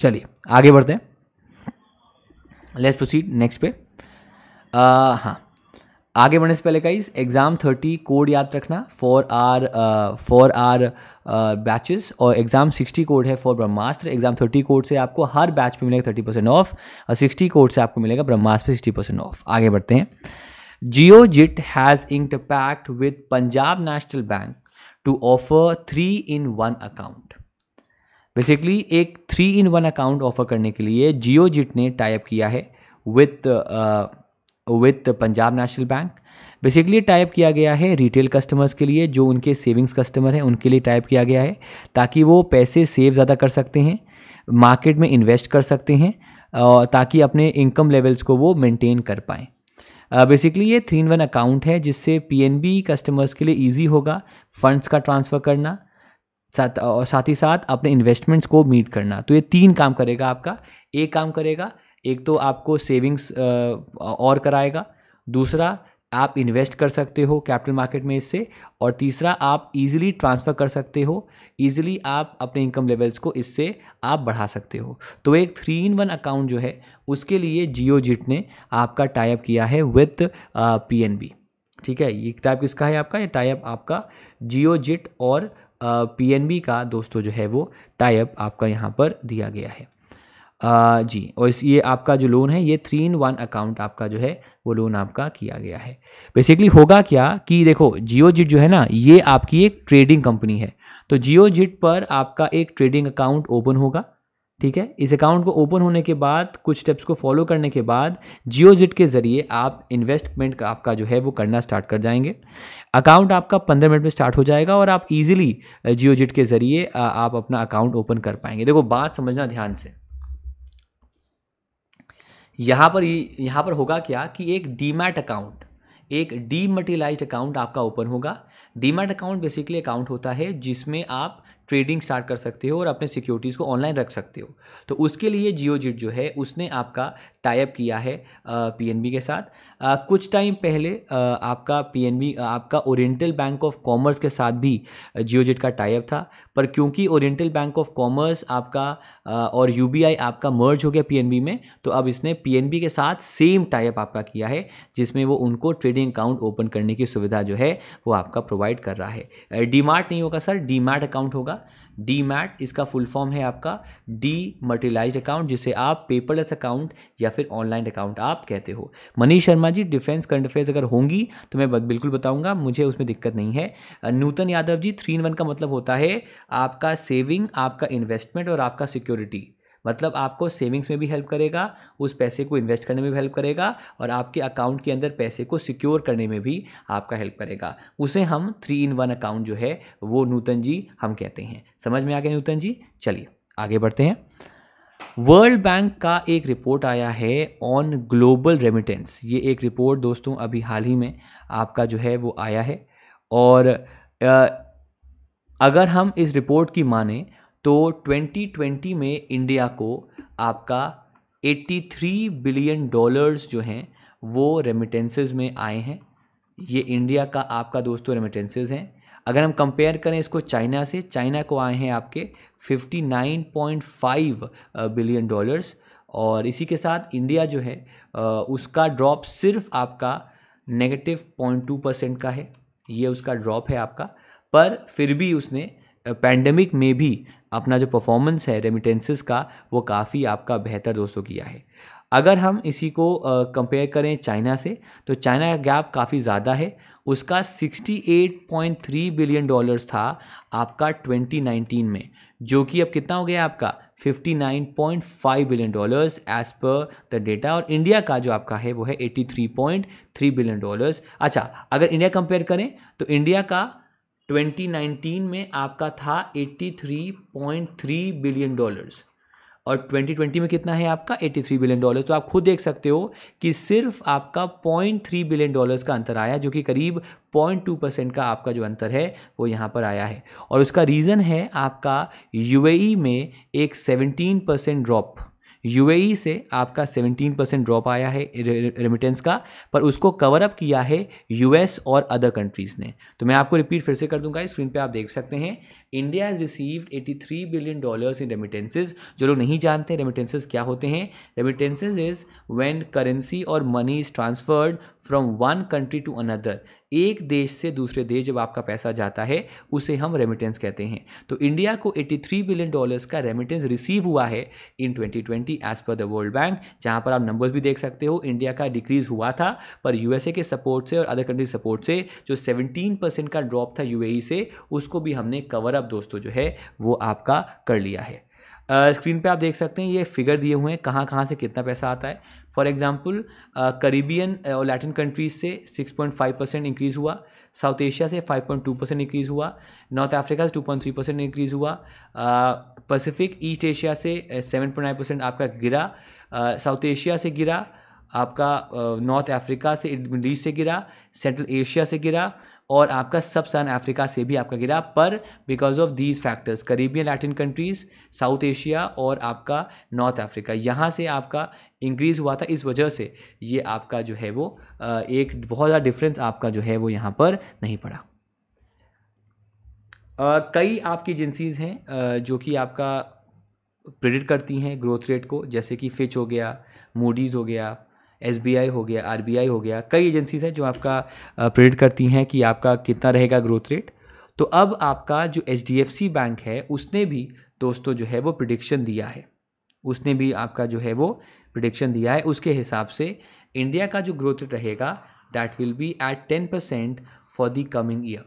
चलिए आगे बढ़ते हैं लेट्स प्रोसीड नेक्स्ट पे हाँ आगे बढ़ने से पहले का एग्ज़ाम थर्टी कोड याद रखना for R for R batches और एग्ज़ाम सिक्सटी कोड है for Brahmastra exam thirty code से आपको हर बैच पे मिलेगा थर्टी परसेंट ऑफ और सिक्सटी कोड से आपको मिलेगा ब्रह्मास्त्र पे सिक्सटी परसेंट ऑफ आगे बढ़ते हैं जियो जिट हैज़ इंटरपैक्ट pact with Punjab National Bank to offer three in one account basically एक three in one account offer करने के लिए जियो जिट ने टाइप किया है with with Punjab National Bank basically type किया गया है रिटेल कस्टमर्स के लिए जो उनके सेविंग्स कस्टमर हैं उनके लिए टाइप किया गया है ताकि वो पैसे सेव ज़्यादा कर सकते हैं मार्केट में इन्वेस्ट कर सकते हैं ताकि अपने इनकम लेवल्स को वो मेंटेन कर पाएँ बेसिकली uh, ये थ्री इन वन अकाउंट है जिससे पीएनबी कस्टमर्स के लिए इजी होगा फंड्स का ट्रांसफ़र करना साथ और साथ ही साथ अपने इन्वेस्टमेंट्स को मीट करना तो ये तीन काम करेगा आपका एक काम करेगा एक तो आपको सेविंग्स और कराएगा दूसरा आप इन्वेस्ट कर सकते हो कैपिटल मार्केट में इससे और तीसरा आप इजीली ट्रांसफ़र कर सकते हो इजीली आप अपने इनकम लेवल्स को इससे आप बढ़ा सकते हो तो एक थ्री इन वन अकाउंट जो है उसके लिए जियो जिट ने आपका टाइप किया है विथ पी ठीक है ये टाइप किसका है आपका ये टाइप आपका जियो जिट और पी का दोस्तों जो है वो टाइप आपका यहाँ पर दिया गया है आ, जी और इस ये आपका जो लोन है ये थ्री इन वन अकाउंट आपका जो है वो लोन आपका किया गया है बेसिकली होगा क्या कि देखो जियो जिट जो है ना ये आपकी एक ट्रेडिंग कंपनी है तो जियो जिट पर आपका एक ट्रेडिंग अकाउंट ओपन होगा ठीक है इस अकाउंट को ओपन होने के बाद कुछ स्टेप्स को फॉलो करने के बाद जियो के ज़रिए आप इन्वेस्टमेंट का आपका जो है वो करना स्टार्ट कर जाएंगे अकाउंट आपका पंद्रह मिनट में स्टार्ट हो जाएगा और आप इजीली जियो के ज़रिए आप अपना अकाउंट ओपन कर पाएंगे देखो बात समझना ध्यान से यहाँ पर यहाँ पर होगा क्या कि एक डीमैट अकाउंट एक डीमटेलाइज अकाउंट आपका ओपन होगा डीमैट अकाउंट बेसिकली अकाउंट होता है जिसमें आप ट्रेडिंग स्टार्ट कर सकते हो और अपने सिक्योरिटीज़ को ऑनलाइन रख सकते हो तो उसके लिए जियो जो है उसने आपका टाइप किया है पीएनबी के साथ आ, कुछ टाइम पहले आ, आपका पीएनबी आपका ओरिएंटल बैंक ऑफ कॉमर्स के साथ भी जियो का टाइप था पर क्योंकि ओरिएंटल बैंक ऑफ कॉमर्स आपका और यू आपका मर्ज हो गया पी में तो अब इसने पी के साथ सेम टाइप आपका किया है जिसमें वो उनको ट्रेडिंग अकाउंट ओपन करने की सुविधा जो है वो आपका प्रोवाइड कर रहा है डीमार्ट नहीं होगा सर डीमार्ट अकाउंट होगा डी मैट इसका फुल फॉर्म है आपका डी मर्टिलाइज अकाउंट जिसे आप पेपरलेस अकाउंट या फिर ऑनलाइन अकाउंट आप कहते हो Manish Sharma ji defence current affairs अगर होंगी तो मैं बिल्कुल बताऊंगा मुझे उसमें दिक्कत नहीं है Nutan Yadav ji three in one का मतलब होता है आपका सेविंग आपका इन्वेस्टमेंट और आपका सिक्योरिटी मतलब आपको सेविंग्स में भी हेल्प करेगा उस पैसे को इन्वेस्ट करने में भी हेल्प करेगा और आपके अकाउंट के अंदर पैसे को सिक्योर करने में भी आपका हेल्प करेगा उसे हम थ्री इन वन अकाउंट जो है वो नूतन जी हम कहते हैं समझ में आ गया नूतन जी चलिए आगे बढ़ते हैं वर्ल्ड बैंक का एक रिपोर्ट आया है ऑन ग्लोबल रेमिटेंस ये एक रिपोर्ट दोस्तों अभी हाल ही में आपका जो है वो आया है और अगर हम इस रिपोर्ट की माने तो 2020 में इंडिया को आपका 83 बिलियन डॉलर्स जो हैं वो रेमिटेंसेज में आए हैं ये इंडिया का आपका दोस्तों रेमिटेंसेज हैं अगर हम कंपेयर करें इसको चाइना से चाइना को आए हैं आपके 59.5 बिलियन डॉलर्स और इसी के साथ इंडिया जो है उसका ड्रॉप सिर्फ आपका नेगेटिव पॉइंट टू परसेंट का है ये उसका ड्रॉप है आपका पर फिर भी उसने पैंडमिक में भी अपना जो परफॉर्मेंस है रेमिटेंसेस का वो काफ़ी आपका बेहतर दोस्तों किया है अगर हम इसी को कंपेयर करें चाइना से तो चाइना का गैप काफ़ी ज़्यादा है उसका 68.3 बिलियन डॉलर्स था आपका 2019 में जो कि अब कितना हो गया आपका 59.5 billion dollars as per the data और इंडिया का जो आपका है वो है 83.3 बिलियन डॉलर्स अच्छा अगर इंडिया कंपेयर करें तो इंडिया का 2019 में आपका था 83.3 बिलियन डॉलर्स और 2020 में कितना है आपका 83 बिलियन डॉलर्स तो आप खुद देख सकते हो कि सिर्फ आपका 0.3 बिलियन डॉलर्स का अंतर आया जो कि करीब 0.2 परसेंट का आपका जो अंतर है वो यहाँ पर आया है और उसका रीज़न है आपका यूएई में एक 17 परसेंट ड्रॉप यूएई से आपका 17 परसेंट ड्रॉप आया है रेमिटेंस का पर उसको कवर अप किया है यूएस और अदर कंट्रीज़ ने तो मैं आपको रिपीट फिर से कर दूंगा स्क्रीन पे आप देख सकते हैं India has received 83 billion dollars in remittances जो लोग नहीं जानते रेमिटेंसेज क्या होते हैं रेमिटेंसेज इज व्हेन करेंसी और money is transferred from one country to another एक देश से दूसरे देश जब आपका पैसा जाता है उसे हम रेमिटेंस कहते हैं तो इंडिया को 83 बिलियन डॉलर्स का रेमिटेंस रिसीव हुआ है in 2020 as per the World Bank जहां पर आप नंबर्स भी देख सकते हो इंडिया का डिक्रीज हुआ था पर यूएसए के सपोर्ट से और अदर कंट्री सपोर्ट से जो 17 परसेंट का ड्रॉप था यूएई e से उसको भी हमने कवर अब दोस्तों जो है वो आपका कर लिया है स्क्रीन uh, पे आप देख सकते हैं ये फिगर दिए हुए हैं कहाँ कहाँ से कितना पैसा आता है फॉर एग्जांपल करीबियन और लैटिन कंट्रीज से 6.5 परसेंट इंक्रीज़ हुआ साउथ एशिया से 5.2 परसेंट इंक्रीज़ हुआ नॉर्थ अफ्रीका से 2.3 परसेंट इंक्रीज़ हुआ पैसिफिक ईस्ट एशिया से 7.9 परसेंट आपका गिरा साउथ uh, एशिया से गिरा आपका नॉर्थ uh, अफ्रीका से मिडल ईस्ट से गिरा सेंट्रल एशिया से गिरा और आपका सब सन अफ्रीका से भी आपका गिरा पर because of these factors Caribbean Latin countries South Asia और आपका नॉर्थ अफ्रीका यहाँ से आपका इंक्रीज़ हुआ था इस वजह से ये आपका जो है वो एक बहुत ज़्यादा डिफरेंस आपका जो है वो यहाँ पर नहीं पड़ा कई आपकी एजेंसीज़ हैं जो कि आपका प्रेडिक्ट करती हैं ग्रोथ रेट को जैसे कि फिच हो गया मूडीज़ हो गया एस हो गया आर हो गया कई एजेंसीज हैं जो आपका प्रेडिक्ट करती हैं कि आपका कितना रहेगा ग्रोथ रेट तो अब आपका जो एच बैंक है उसने भी दोस्तों जो है वो प्रिडिक्शन दिया है उसने भी आपका जो है वो प्रिडिक्शन दिया है उसके हिसाब से इंडिया का जो ग्रोथ रेट रहेगा that will be at ten percent for the coming year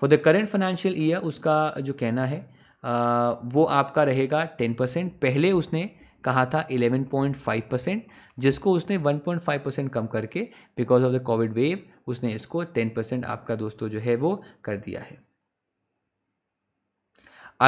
for the current financial year उसका जो कहना है वो आपका रहेगा टेन परसेंट पहले उसने कहा था एलेवन पॉइंट फाइव परसेंट जिसको उसने 1.5 परसेंट कम करके because of the Covid wave उसने इसको 10 परसेंट आपका दोस्तों जो है वो कर दिया है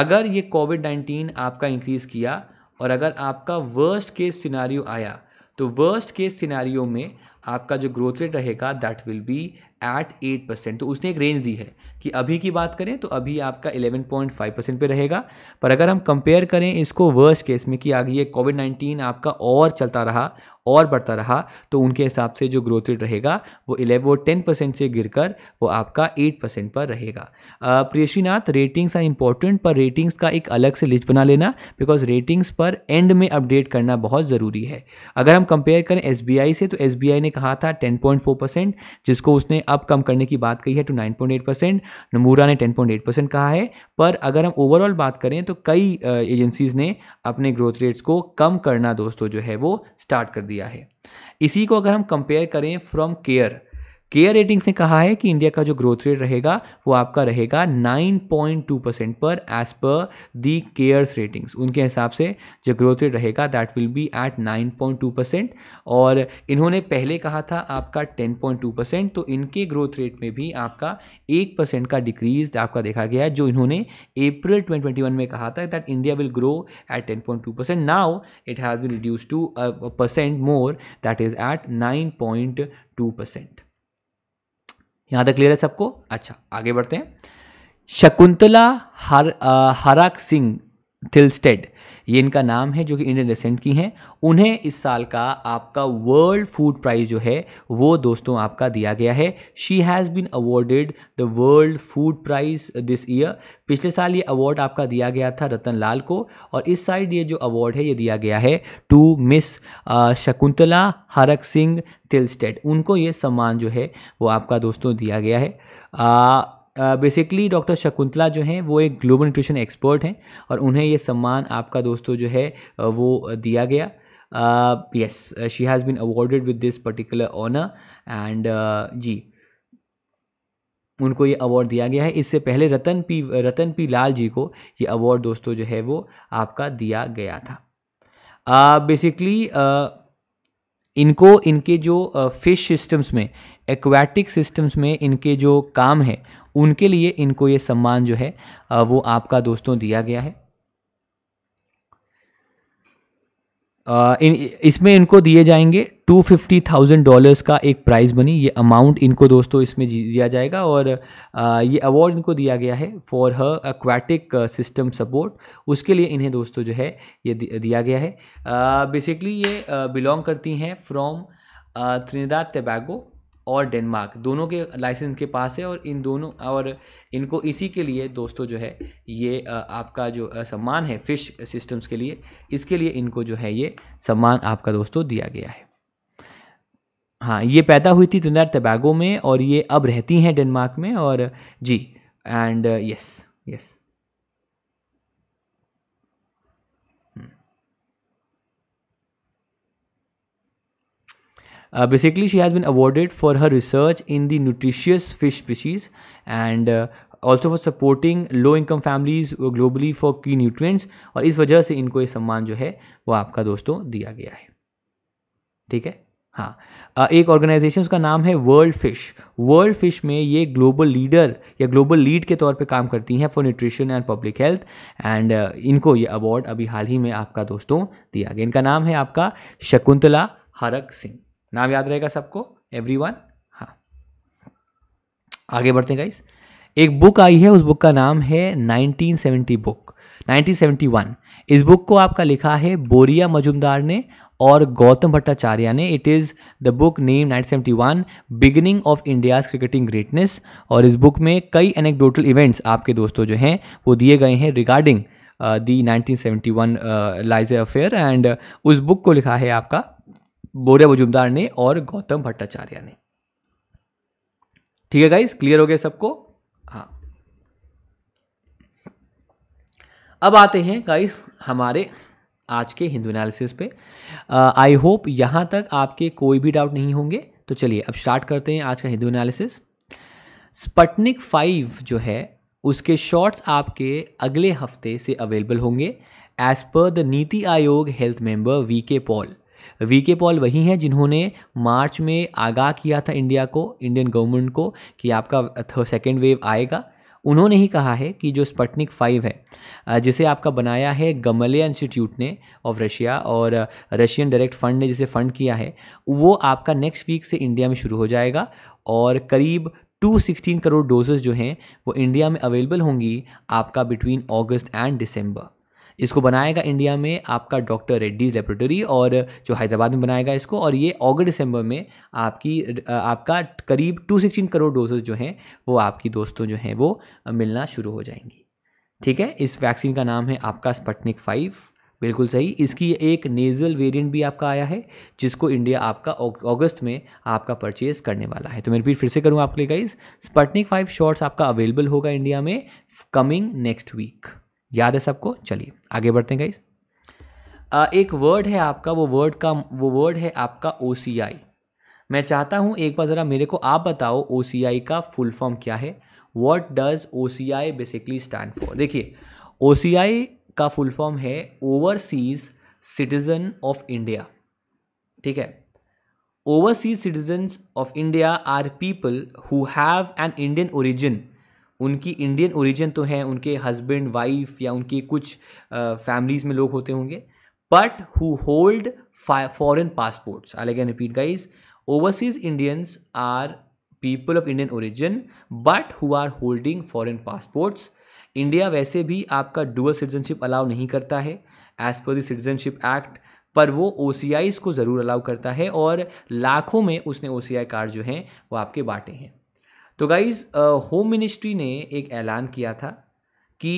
अगर ये कोविड नाइन्टीन आपका इंक्रीज़ किया और अगर आपका वर्स्ट केस सिनारियो आया तो वर्स्ट केस सिनारियो में आपका जो ग्रोथ रेट रहेगा that will be at eight percent तो उसने एक रेंज दी है कि अभी की बात करें तो अभी आपका एलेवन पॉइंट फाइव परसेंट पर रहेगा पर अगर हम कंपेयर करें इसको वर्स्ट केस में कि आगे ये कोविड नाइन्टीन आपका और चलता रहा और बढ़ता रहा तो उनके हिसाब से जो ग्रोथ रेट रहेगा वो इलेवन वो टेन परसेंट से गिर कर वो आपका एट परसेंट पर रहेगा प्रियशीनाथ रेटिंग्स आर इम्पॉर्टेंट पर रेटिंग्स का एक अलग से लिस्ट बना लेना बिकॉज रेटिंग्स पर एंड में अपडेट करना बहुत ज़रूरी है अगर हम कंपेयर करें एस से तो एस ने कहा था टेन परसेंट जिसको उसने अब कम करने की बात कही है to nine point eight percent Nomura ने टेन पॉइंट एट परसेंट कहा है पर अगर हम ओवरऑल बात करें तो कई एजेंसीज़ ने अपने ग्रोथ रेट्स को कम करना दोस्तों जो है वो स्टार्ट कर दिया दिया है इसी को अगर हम कंपेयर करें फ्रॉम केयर केयर रेटिंग्स ने कहा है कि इंडिया का जो ग्रोथ रेट रहेगा वो आपका रहेगा 9.2 परसेंट पर एज पर दी केयर्स रेटिंग्स उनके हिसाब से जो ग्रोथ रेट रहेगा that will be at 9.2 percent और इन्होंने पहले कहा था आपका 10.2 परसेंट तो इनके ग्रोथ रेट में भी आपका एक परसेंट का डिक्रीज आपका देखा गया जो इन्होंने अप्रैल ट्वेंटी में कहा था that India will grow at ten percent now it has been reduce two percent more that is at two percent यहाँ तक क्लियर है सबको अच्छा आगे बढ़ते हैं शकुंतला हर हराक सिंह थिलस्टेड ये इनका नाम है जो कि इंडियन रेसेंट की हैं उन्हें इस साल का आपका वर्ल्ड फूड प्राइज़ जो है वो दोस्तों आपका दिया गया है she has been awarded the World Food Prize this year पिछले साल ये अवार्ड आपका दिया गया था रतन लाल को और इस साइड ये जो अवार्ड है ये दिया गया है to Miss Shakuntala Harak Singh Thilsted उनको ये सम्मान जो है वो आपका दोस्तों दिया गया है आ, बेसिकली डॉक्टर शकुंतला जो हैं वो एक ग्लोबल न्यूट्रिशन एक्सपर्ट हैं और उन्हें ये सम्मान आपका दोस्तों जो है वो दिया गया yes she has been awarded with this particular honour and जी उनको ये अवार्ड दिया गया है इससे पहले रतन पी रतन पी लाल जी को ये अवार्ड दोस्तों जो है वो आपका दिया गया था बेसिकली uh, uh, इनको इनके जो फिश सिस्टम्स में एक्वाटिक सिस्टम्स में इनके जो काम है उनके लिए इनको ये सम्मान जो है वो आपका दोस्तों दिया गया है इन इसमें इनको दिए जाएंगे टू फिफ्टी थाउजेंड डॉलर्स का एक प्राइज़ बनी ये अमाउंट इनको दोस्तों इसमें दिया जाएगा और ये अवार्ड इनको दिया गया है for her aquatic system support उसके लिए इन्हें दोस्तों जो है ये दिया गया है बेसिकली ये बिलोंग करती हैं फ्रॉम त्रिनिदाद तेबैगो और डेनमार्क दोनों के लाइसेंस के पास है और इन दोनों और इनको इसी के लिए दोस्तों जो है ये आपका जो सम्मान है फिश सिस्टम्स के लिए इसके लिए इनको जो है ये सम्मान आपका दोस्तों दिया गया है हाँ ये पैदा हुई थी त्रिनाड तबैगो में और ये अब रहती हैं डेनमार्क में और जी and yes yes Uh, basically, she has been awarded for her research in the nutritious fish species and uh, also for supporting low income families globally for key nutrients और इस वजह से इनको ये सम्मान जो है वो आपका दोस्तों दिया गया है ठीक है हाँ एक ऑर्गेनाइजेशन उसका नाम है वर्ल्ड फिश वर्ल्ड फिश में ये ग्लोबल लीडर या ग्लोबल लीड के तौर पे काम करती हैं for nutrition and public health and इनको ये अवार्ड अभी हाल ही में आपका दोस्तों दिया गया इनका नाम है आपका शकुंतला हरक सिंह नाम याद रहेगा सबको एवरी वन हाँ आगे बढ़ते हैं गाइस एक बुक आई है उस बुक का नाम है 1970 बुक 1971 इस बुक को आपका लिखा है बोरिया मजुमदार ने और गौतम भट्टाचार्य ने it is the book name 1971 beginning of India's cricketing greatness और इस बुक में कई एनेक्डोटल इवेंट्स आपके दोस्तों जो हैं वो दिए गए हैं regarding the 1971 lies affair and उस बुक को लिखा है आपका बोरे मजुमदार ने और गौतम भट्टाचार्य ने ठीक है गाइस क्लियर हो गया सबको हाँ अब आते हैं गाइस हमारे आज के हिंदू एनालिसिस पे आई होप यहाँ तक आपके कोई भी डाउट नहीं होंगे तो चलिए अब स्टार्ट करते हैं आज का हिंदू एनालिसिस स्पटनिक फाइव जो है उसके शॉर्ट्स आपके अगले हफ्ते से अवेलेबल होंगे as per the NITI Aayog health member V K Paul V K Paul वही हैं जिन्होंने मार्च में आगाह किया था इंडिया को इंडियन गवर्नमेंट को कि आपका सेकेंड वेव आएगा उन्होंने ही कहा है कि जो स्पटनिक फाइव है जिसे आपका बनाया है गमलिया इंस्टीट्यूट ने ऑफ रशिया और रशियन डायरेक्ट फंड ने जिसे फ़ंड किया है वो आपका नेक्स्ट वीक से इंडिया में शुरू हो जाएगा और करीब 216 करोड़ डोजेज जो हैं वो इंडिया में अवेलेबल होंगी आपका बिटवीन अगस्त एंड दिसंबर इसको बनाएगा इंडिया में आपका डॉक्टर रेड्डी लेबोरेटरी और जो हैदराबाद में बनाएगा इसको और ये अगस्त दिसंबर में आपकी आपका करीब टू सिक्सटीन करोड़ डोजेज जो हैं वो आपकी दोस्तों जो हैं वो मिलना शुरू हो जाएंगी ठीक है इस वैक्सीन का नाम है आपका स्पटनिक फाइव बिल्कुल सही इसकी एक नेजल वेरिएंट भी आपका आया है जिसको इंडिया आपका अगस्त में आपका परचेज करने वाला है तो मैं रिपीट फिर से करूँ आपके लिए गाइज स्पटनिक फाइव शॉट्स आपका अवेलेबल होगा इंडिया में कमिंग नेक्स्ट वीक याद है सबको चलिए आगे बढ़ते हैं गाइस एक वर्ड है आपका वो वर्ड का वो वर्ड है आपका ओ मैं चाहता हूँ एक बार ज़रा मेरे को आप बताओ ओ का फुल फॉर्म क्या है what does O basically stand for देखिए ओ का फुल फॉर्म है ओवरसीज सिटीज़न ऑफ इंडिया ठीक है overseas citizens of India are people who have an Indian origin उनकी इंडियन ओरिजिन तो हैं उनके हस्बैंड वाइफ या उनके कुछ फैमिलीज़ में लोग होते होंगे but who hold foreign passports I repeat guys overseas Indians are people of Indian origin but who are holding foreign passports India वैसे भी आपका डुअल सिटीजनशिप अलाउ नहीं करता है एज़ पर दिटीजनशिप एक्ट पर वो ओ को ज़रूर अलाउ करता है और लाखों में उसने ओ कार्ड जो हैं वो आपके बांटे हैं तो गाइज होम मिनिस्ट्री ने एक ऐलान किया था कि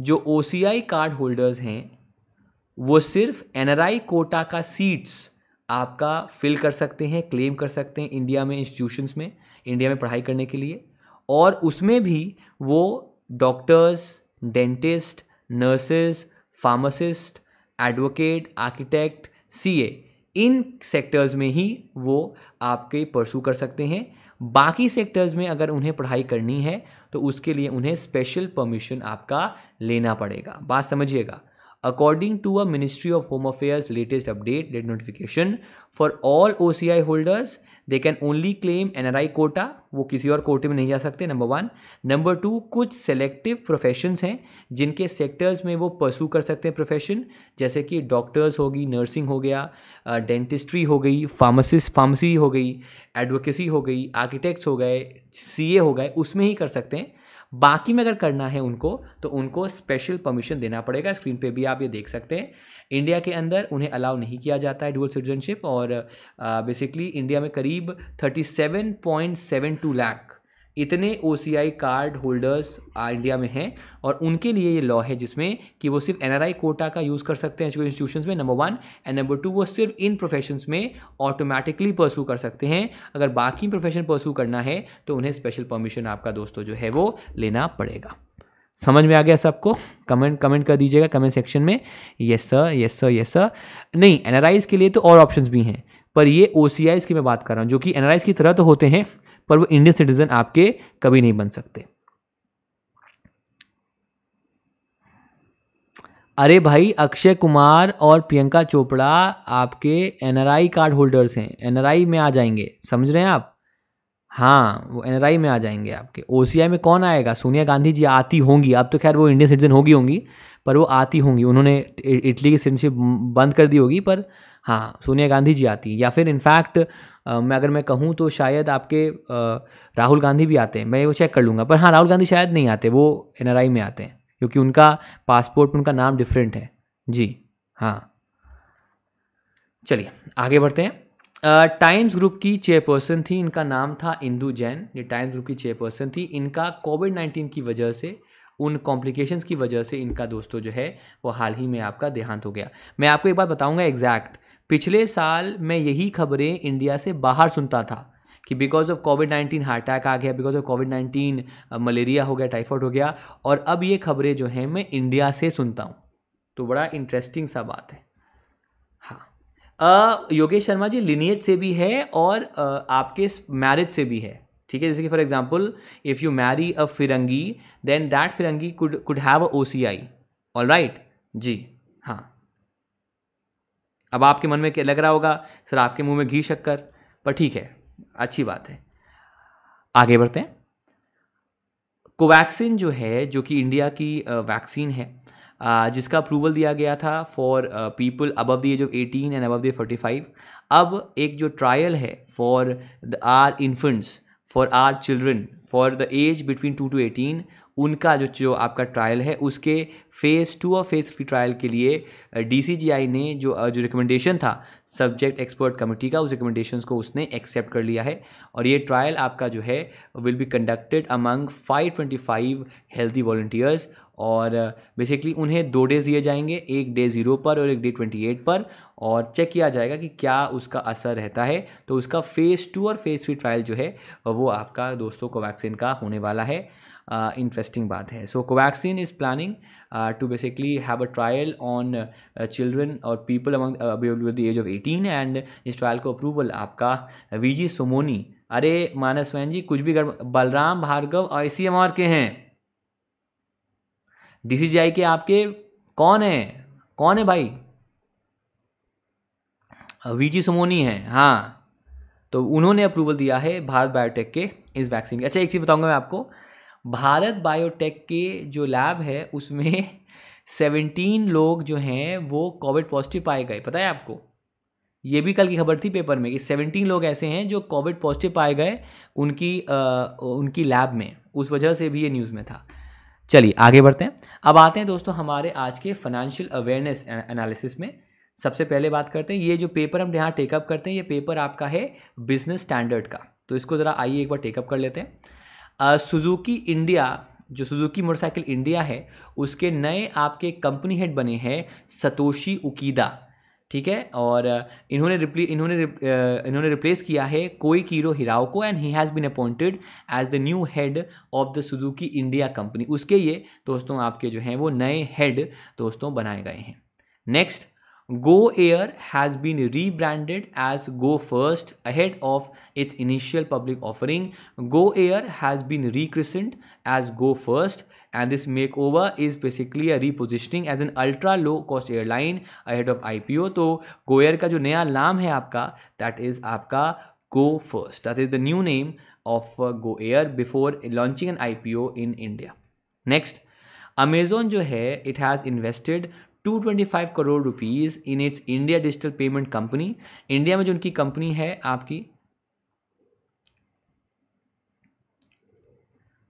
जो ओ कार्ड होल्डर्स हैं वो सिर्फ आई कोटा का सीट्स आपका फिल कर सकते हैं क्लेम कर सकते हैं इंडिया में इंस्टीट्यूशंस में इंडिया में पढ़ाई करने के लिए और उसमें भी वो doctors dentist nurses pharmacist advocate architect CA इन सेक्टर्स में ही वो आपके परसू कर सकते हैं बाकी सेक्टर्स में अगर उन्हें पढ़ाई करनी है तो उसके लिए उन्हें स्पेशल परमिशन आपका लेना पड़ेगा बात समझिएगा according to a Ministry of Home Affairs latest update late notification for all O C I holders they can only claim N R I quota वो किसी और कोटे में नहीं जा सकते नंबर वन नंबर टू कुछ सेलेक्टिव प्रोफेशंस हैं जिनके सेक्टर्स में वो परसू कर सकते हैं प्रोफेशन जैसे कि डॉक्टर्स होगी नर्सिंग हो गया डेंटिस्ट्री हो गई फार्मासिस्ट फार्मेसी हो गई एडवोकेसी हो गई आर्किटेक्ट्स हो गए सी हो गए उसमें ही कर सकते हैं बाकी में अगर करना है उनको तो उनको स्पेशल परमिशन देना पड़ेगा स्क्रीन पे भी आप ये देख सकते हैं इंडिया के अंदर उन्हें अलाउ नहीं किया जाता है डुअल सिटीजनशिप और बेसिकली uh, इंडिया में करीब thirty seven point seven two lakh इतने ओ कार्ड होल्डर्स इंडिया में हैं और उनके लिए ये लॉ है जिसमें कि वो सिर्फ आई कोटा का यूज़ कर सकते हैं एजुकेशन इंस्टीट्यूशन में number one and number two वो सिर्फ इन प्रोफेशन में ऑटोमेटिकली परसू कर सकते हैं अगर बाकी प्रोफेशन परसू करना है तो उन्हें स्पेशल परमिशन आपका दोस्तों जो है वो लेना पड़ेगा समझ में आ गया सबको कमेंट कमेंट कर दीजिएगा कमेंट सेक्शन में yes sir yes sir yes sir नहीं एनालाइज के लिए तो और ऑप्शंस भी हैं पर ये ओ की मैं बात कर रहा हूँ जो कि एनालाइज की तरह तो होते हैं पर वो इंडियन सिटीजन आपके कभी नहीं बन सकते अरे भाई अक्षय कुमार और प्रियंका चोपड़ा आपके एनआरआई कार्ड होल्डर्स हैं एनआरआई में आ जाएंगे समझ रहे हैं आप हाँ वो एन में आ जाएंगे आपके ओ में कौन आएगा सोनिया गांधी जी आती होंगी अब तो खैर वो इंडियन सिटीजन होगी होंगी पर वो आती होंगी उन्होंने इटली की सिटीजनशिप बंद कर दी होगी पर हाँ सोनिया गांधी जी आती या फिर इनफैक्ट मैं अगर मैं कहूँ तो शायद आपके राहुल गांधी भी आते हैं मैं वो चेक कर लूँगा पर हाँ राहुल गांधी शायद नहीं आते वो एन में आते हैं क्योंकि उनका पासपोर्ट उनका नाम डिफरेंट है जी हाँ चलिए आगे बढ़ते हैं टाइम्स ग्रुप की चेयरपर्सन थी इनका नाम था इंदू जैन ये टाइम्स ग्रुप की चेयरपर्सन थी इनका कोविड नाइन्टीन की वजह से उन कॉम्प्लिकेशंस की वजह से इनका दोस्तों जो है वो हाल ही में आपका देहांत हो गया मैं आपको एक बात बताऊंगा एग्जैक्ट पिछले साल मैं यही खबरें इंडिया से बाहर सुनता था कि because of Covid nineteen heart attack आ गया because of Covid nineteen malaria हो गया टाइफॉइड हो गया और अब ये खबरें जो हैं मैं इंडिया से सुनता हूँ तो बड़ा इंटरेस्टिंग सा बात है आ, योगेश शर्मा जी लिनियज से भी है और आ, आपके मैरिज से भी है ठीक है जैसे कि for example if you marry a firangi then that firangi could could have a O C I all right जी हाँ अब आपके मन में क्या लग रहा होगा सर आपके मुंह में घी शक्कर पर ठीक है अच्छी बात है आगे बढ़ते हैं कोवैक्सिन जो है जो कि इंडिया की वैक्सीन है जिसका अप्रूवल दिया गया था for people above the age of eighteen and above the forty five अब एक जो ट्रायल है for the our infants for our children for the age between two to eighteen उनका जो जो आपका ट्रायल है उसके फेज़ टू और फेज़ थ्री ट्रायल के लिए डीसीजीआई uh, ने जो uh, जो रिकमेंडेशन था सब्जेक्ट एक्सपर्ट कमेटी का उस रिकमेंडेशन को उसने एक्सेप्ट कर लिया है और ये ट्रायल आपका जो है will be conducted among 525 healthy volunteers और बेसिकली उन्हें दो डेज़ दिए जाएंगे एक डे ज़ीरो पर और एक डे ट्वेंटी एट पर और चेक किया जाएगा कि क्या उसका असर रहता है तो उसका फ़ेज़ टू और फ़ेज़ थ्री ट्रायल जो है वो आपका दोस्तों कोवैक्सीन का होने वाला है इंटरेस्टिंग uh, बात है so Covaxin is planning to basically have a trial on children और people among the age of eighteen and इस ट्रायल को अप्रूवल आपका जी सोमोनी अरे मानस वैन जी कुछ भी बलराम भार्गव और के हैं डीसीजीआई के आपके कौन है कौन है भाई वीजी सुमोनी है हाँ तो उन्होंने अप्रूवल दिया है भारत बायोटेक के इस वैक्सीन के अच्छा एक चीज़ बताऊंगा मैं आपको भारत बायोटेक के जो लैब है उसमें सेवनटीन लोग जो हैं वो कोविड पॉजिटिव पाए गए पता है आपको ये भी कल की खबर थी पेपर में कि सेवनटीन लोग ऐसे हैं जो कोविड पॉजिटिव पाए गए उनकी आ, उनकी लैब में उस वजह से भी ये न्यूज़ में था चलिए आगे बढ़ते हैं अब आते हैं दोस्तों हमारे आज के फाइनेंशियल अवेयरनेस एनालिसिस में सबसे पहले बात करते हैं ये जो पेपर हम यहाँ टेकअप करते हैं ये पेपर आपका है बिजनेस स्टैंडर्ड का तो इसको ज़रा आइए एक बार टेकअप कर लेते हैं सुजुकी इंडिया जो सुजुकी मोटरसाइकिल इंडिया है उसके नए आपके कंपनी हेड बने हैं सतोशी उकीदा ठीक है और इन्होंने रिप्ले इन्होंने इन्होंने रिप्लेस किया है कोई कीरो हिराओ को and he has been appointed as the new head of the Suzuki India company उसके ये दोस्तों आपके जो हैं वो नए हेड दोस्तों बनाए गए हैं next Go Air has been rebranded as Go First ahead of its initial public offering Go Air has been rechristened as Go First and this makeover is basically a repositioning as an ultra low cost airline ahead of IPO तो Go Air का जो नया नाम है आपका that is आपका go first that is the new name of uh, go air before launching an ipo in india next amazon jo hai it has invested 225 crore rupees in its India digital payment company India में जो उनकी company है आपकी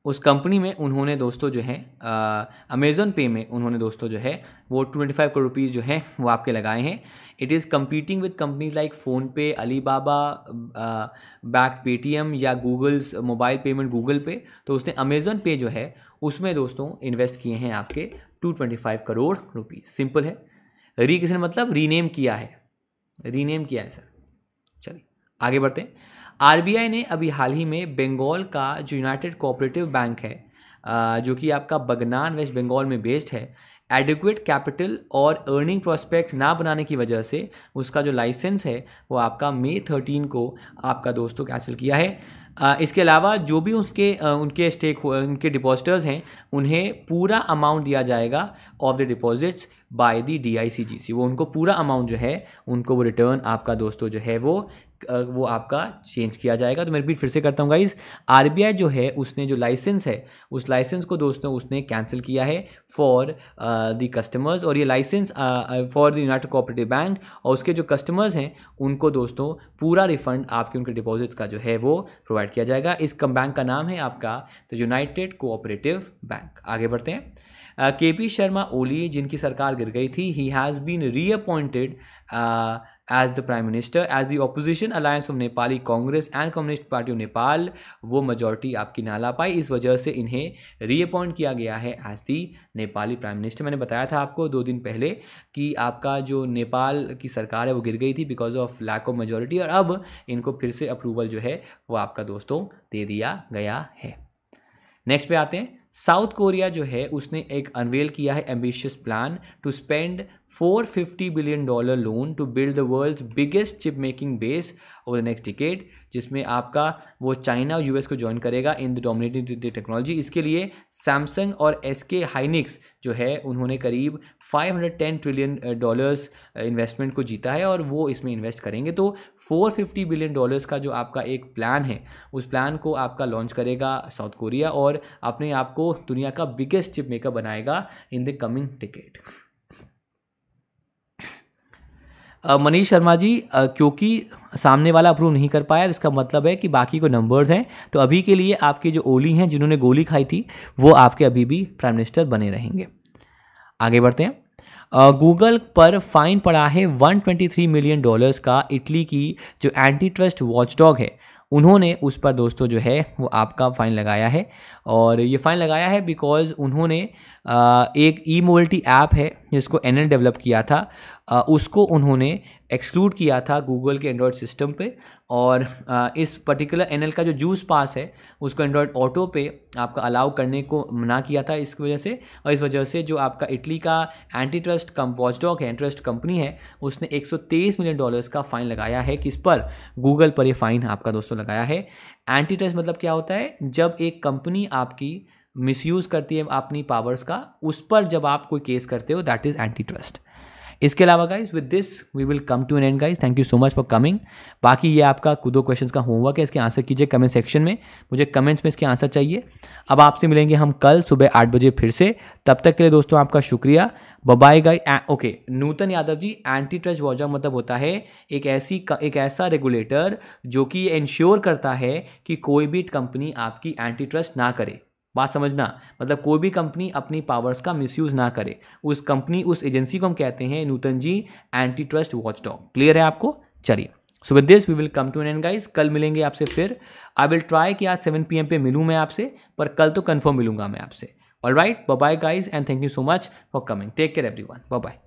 उस company में उन्होंने दोस्तों जो है अमेज़ोन पे में उन्होंने दोस्तों जो है वो ट्वेंटी फाइव करोड़ रुपीज़ जो है वो आपके लगाए हैं it is competing with companies like PhonePe Alibaba back Paytm या Google's mobile payment Google Pay तो उसने अमेज़ोन पे जो है उसमें दोस्तों इन्वेस्ट किए हैं आपके two twenty five crore rupees simple है री किसने मतलब रीनेम किया है रीनेम किया है सर चलिए आगे बढ़ते हैं आर ने अभी हाल ही में बंगाल का जो यूनाइटेड कोऑपरेटिव बैंक है जो कि आपका बगनान वेस्ट बंगाल में बेस्ड है एडिक्वेट कैपिटल और अर्निंग प्रोस्पेक्ट्स ना बनाने की वजह से उसका जो लाइसेंस है वो आपका मे थर्टीन को आपका दोस्तों कैंसिल किया है इसके अलावा जो भी उसके उनके स्टेक उनके डिपॉजिटर्स हैं उन्हें पूरा अमाउंट दिया जाएगा of the deposits by the D I C G C वो उनको पूरा अमाउंट जो है उनको वो रिटर्न आपका दोस्तों जो है वो वो आपका चेंज किया जाएगा तो मैं रिपीट फिर से करता हूँ गाइज आर जो है उसने जो लाइसेंस है उस लाइसेंस को दोस्तों उसने कैंसिल किया है फॉर द कस्टमर्स और ये licence for the United Cooperative Bank और उसके जो कस्टमर्स हैं उनको दोस्तों पूरा रिफंड आपके उनके डिपॉजिट्स का जो है वो प्रोवाइड किया जाएगा इस कम बैंक का नाम है आपका तो यूनाइटेड कोऑपरेटिव बैंक आगे बढ़ते हैं के पी शर्मा ओली जिनकी सरकार गिर गई थी he has been reappointed as the prime minister as the opposition alliance of Nepali Congress and Communist Party of Nepal वो मेजोरिटी आपकी ना ला पाई इस वजह से इन्हें रीअपॉइंट किया गया है as the Nepali prime minister मैंने बताया था आपको दो दिन पहले कि आपका जो नेपाल की सरकार है वो गिर गई थी because of lack of majority और अब इनको फिर से अप्रूवल जो है वो आपका दोस्तों दे दिया गया है नेक्स्ट पे आते हैं साउथ कोरिया जो है उसने एक अनवेल किया है ambitious plan to spend 450 billion dollar loan to build the world's biggest chip making base over the next decade जिसमें आपका वो चाइना और यूएस को ज्वाइन करेगा इन द डोमिनेटिंग टेक्नोलॉजी इसके लिए सैमसंग और एस के हाइनिक्स जो है उन्होंने करीब 510 ट्रिलियन डॉलर्स इन्वेस्टमेंट को जीता है और वो इसमें इन्वेस्ट करेंगे तो 450 बिलियन डॉलर्स का जो आपका एक प्लान है उस प्लान को आपका लॉन्च करेगा साउथ कोरिया और अपने आप को दुनिया का बिगेस्ट चिप मेकर बनाएगा in the coming decade Manish Sharma ji क्योंकि सामने वाला अप्रूव नहीं कर पाया इसका मतलब है कि बाकी को नंबर्स हैं तो अभी के लिए आपके जो ओली हैं जिन्होंने गोली खाई थी वो आपके अभी भी प्राइम मिनिस्टर बने रहेंगे आगे बढ़ते हैं गूगल पर फाइन पड़ा है 123 मिलियन डॉलर्स का इटली की जो एंटी ट्रस्ट वॉचडॉग है उन्होंने उस पर दोस्तों जो है वो आपका फ़ाइन लगाया है और ये फ़ाइन लगाया है बिकॉज़ उन्होंने एक ई मोबल्टी ऐप है जिसको एन डेवलप किया था उसको उन्होंने एक्सक्लूड किया था गूगल के एंड्रॉयड सिस्टम पे और इस पर्टिकुलर एन का जो जूस पास है उसको एंड्रॉयड ऑटो पे आपका अलाउ करने को मना किया था इस वजह से और इस वजह से जो आपका इटली का एंटी ट्रस्ट कम वॉचडॉग है एंट्रस्ट कंपनी है उसने 123 मिलियन डॉलर्स का फ़ाइन लगाया है किस पर गूगल पर ये फ़ाइन आपका दोस्तों लगाया है एंटी ट्रस्ट मतलब क्या होता है जब एक कंपनी आपकी मिसयूज़ करती है अपनी पावर्स का उस पर जब आप कोई केस करते हो दैट इज़ एंटी ट्रस्ट इसके अलावा guys with this we will come to an end guys thank you so much for coming बाकी ये आपका कुदो क्वेश्चन का होमवर्क है इसके आंसर कीजिए कमेंट सेक्शन में मुझे कमेंट्स में इसके आंसर चाहिए अब आपसे मिलेंगे हम कल सुबह आठ बजे फिर से तब तक के लिए दोस्तों आपका शुक्रिया bye bye guy okay Nutan Yadav ji anti trust watcher मतलब होता है एक ऐसी एक ऐसा रेगुलेटर जो कि इंश्योर करता है कि कोई भी कंपनी आपकी एंटी ट्रस्ट ना करे बात समझना मतलब कोई भी कंपनी अपनी पावर्स का मिसयूज़ ना करे उस कंपनी उस एजेंसी को हम कहते हैं Nutan ji anti trust watchdog clear है आपको चलिए so with this we will come to an end guys कल मिलेंगे आपसे फिर आई विल ट्राई कि आज सेवन पी एम पे मिलूँ मैं आपसे पर कल तो कन्फर्म मिलूंगा मैं आपसे all right bye guys and thank you so much for coming take care everyone bye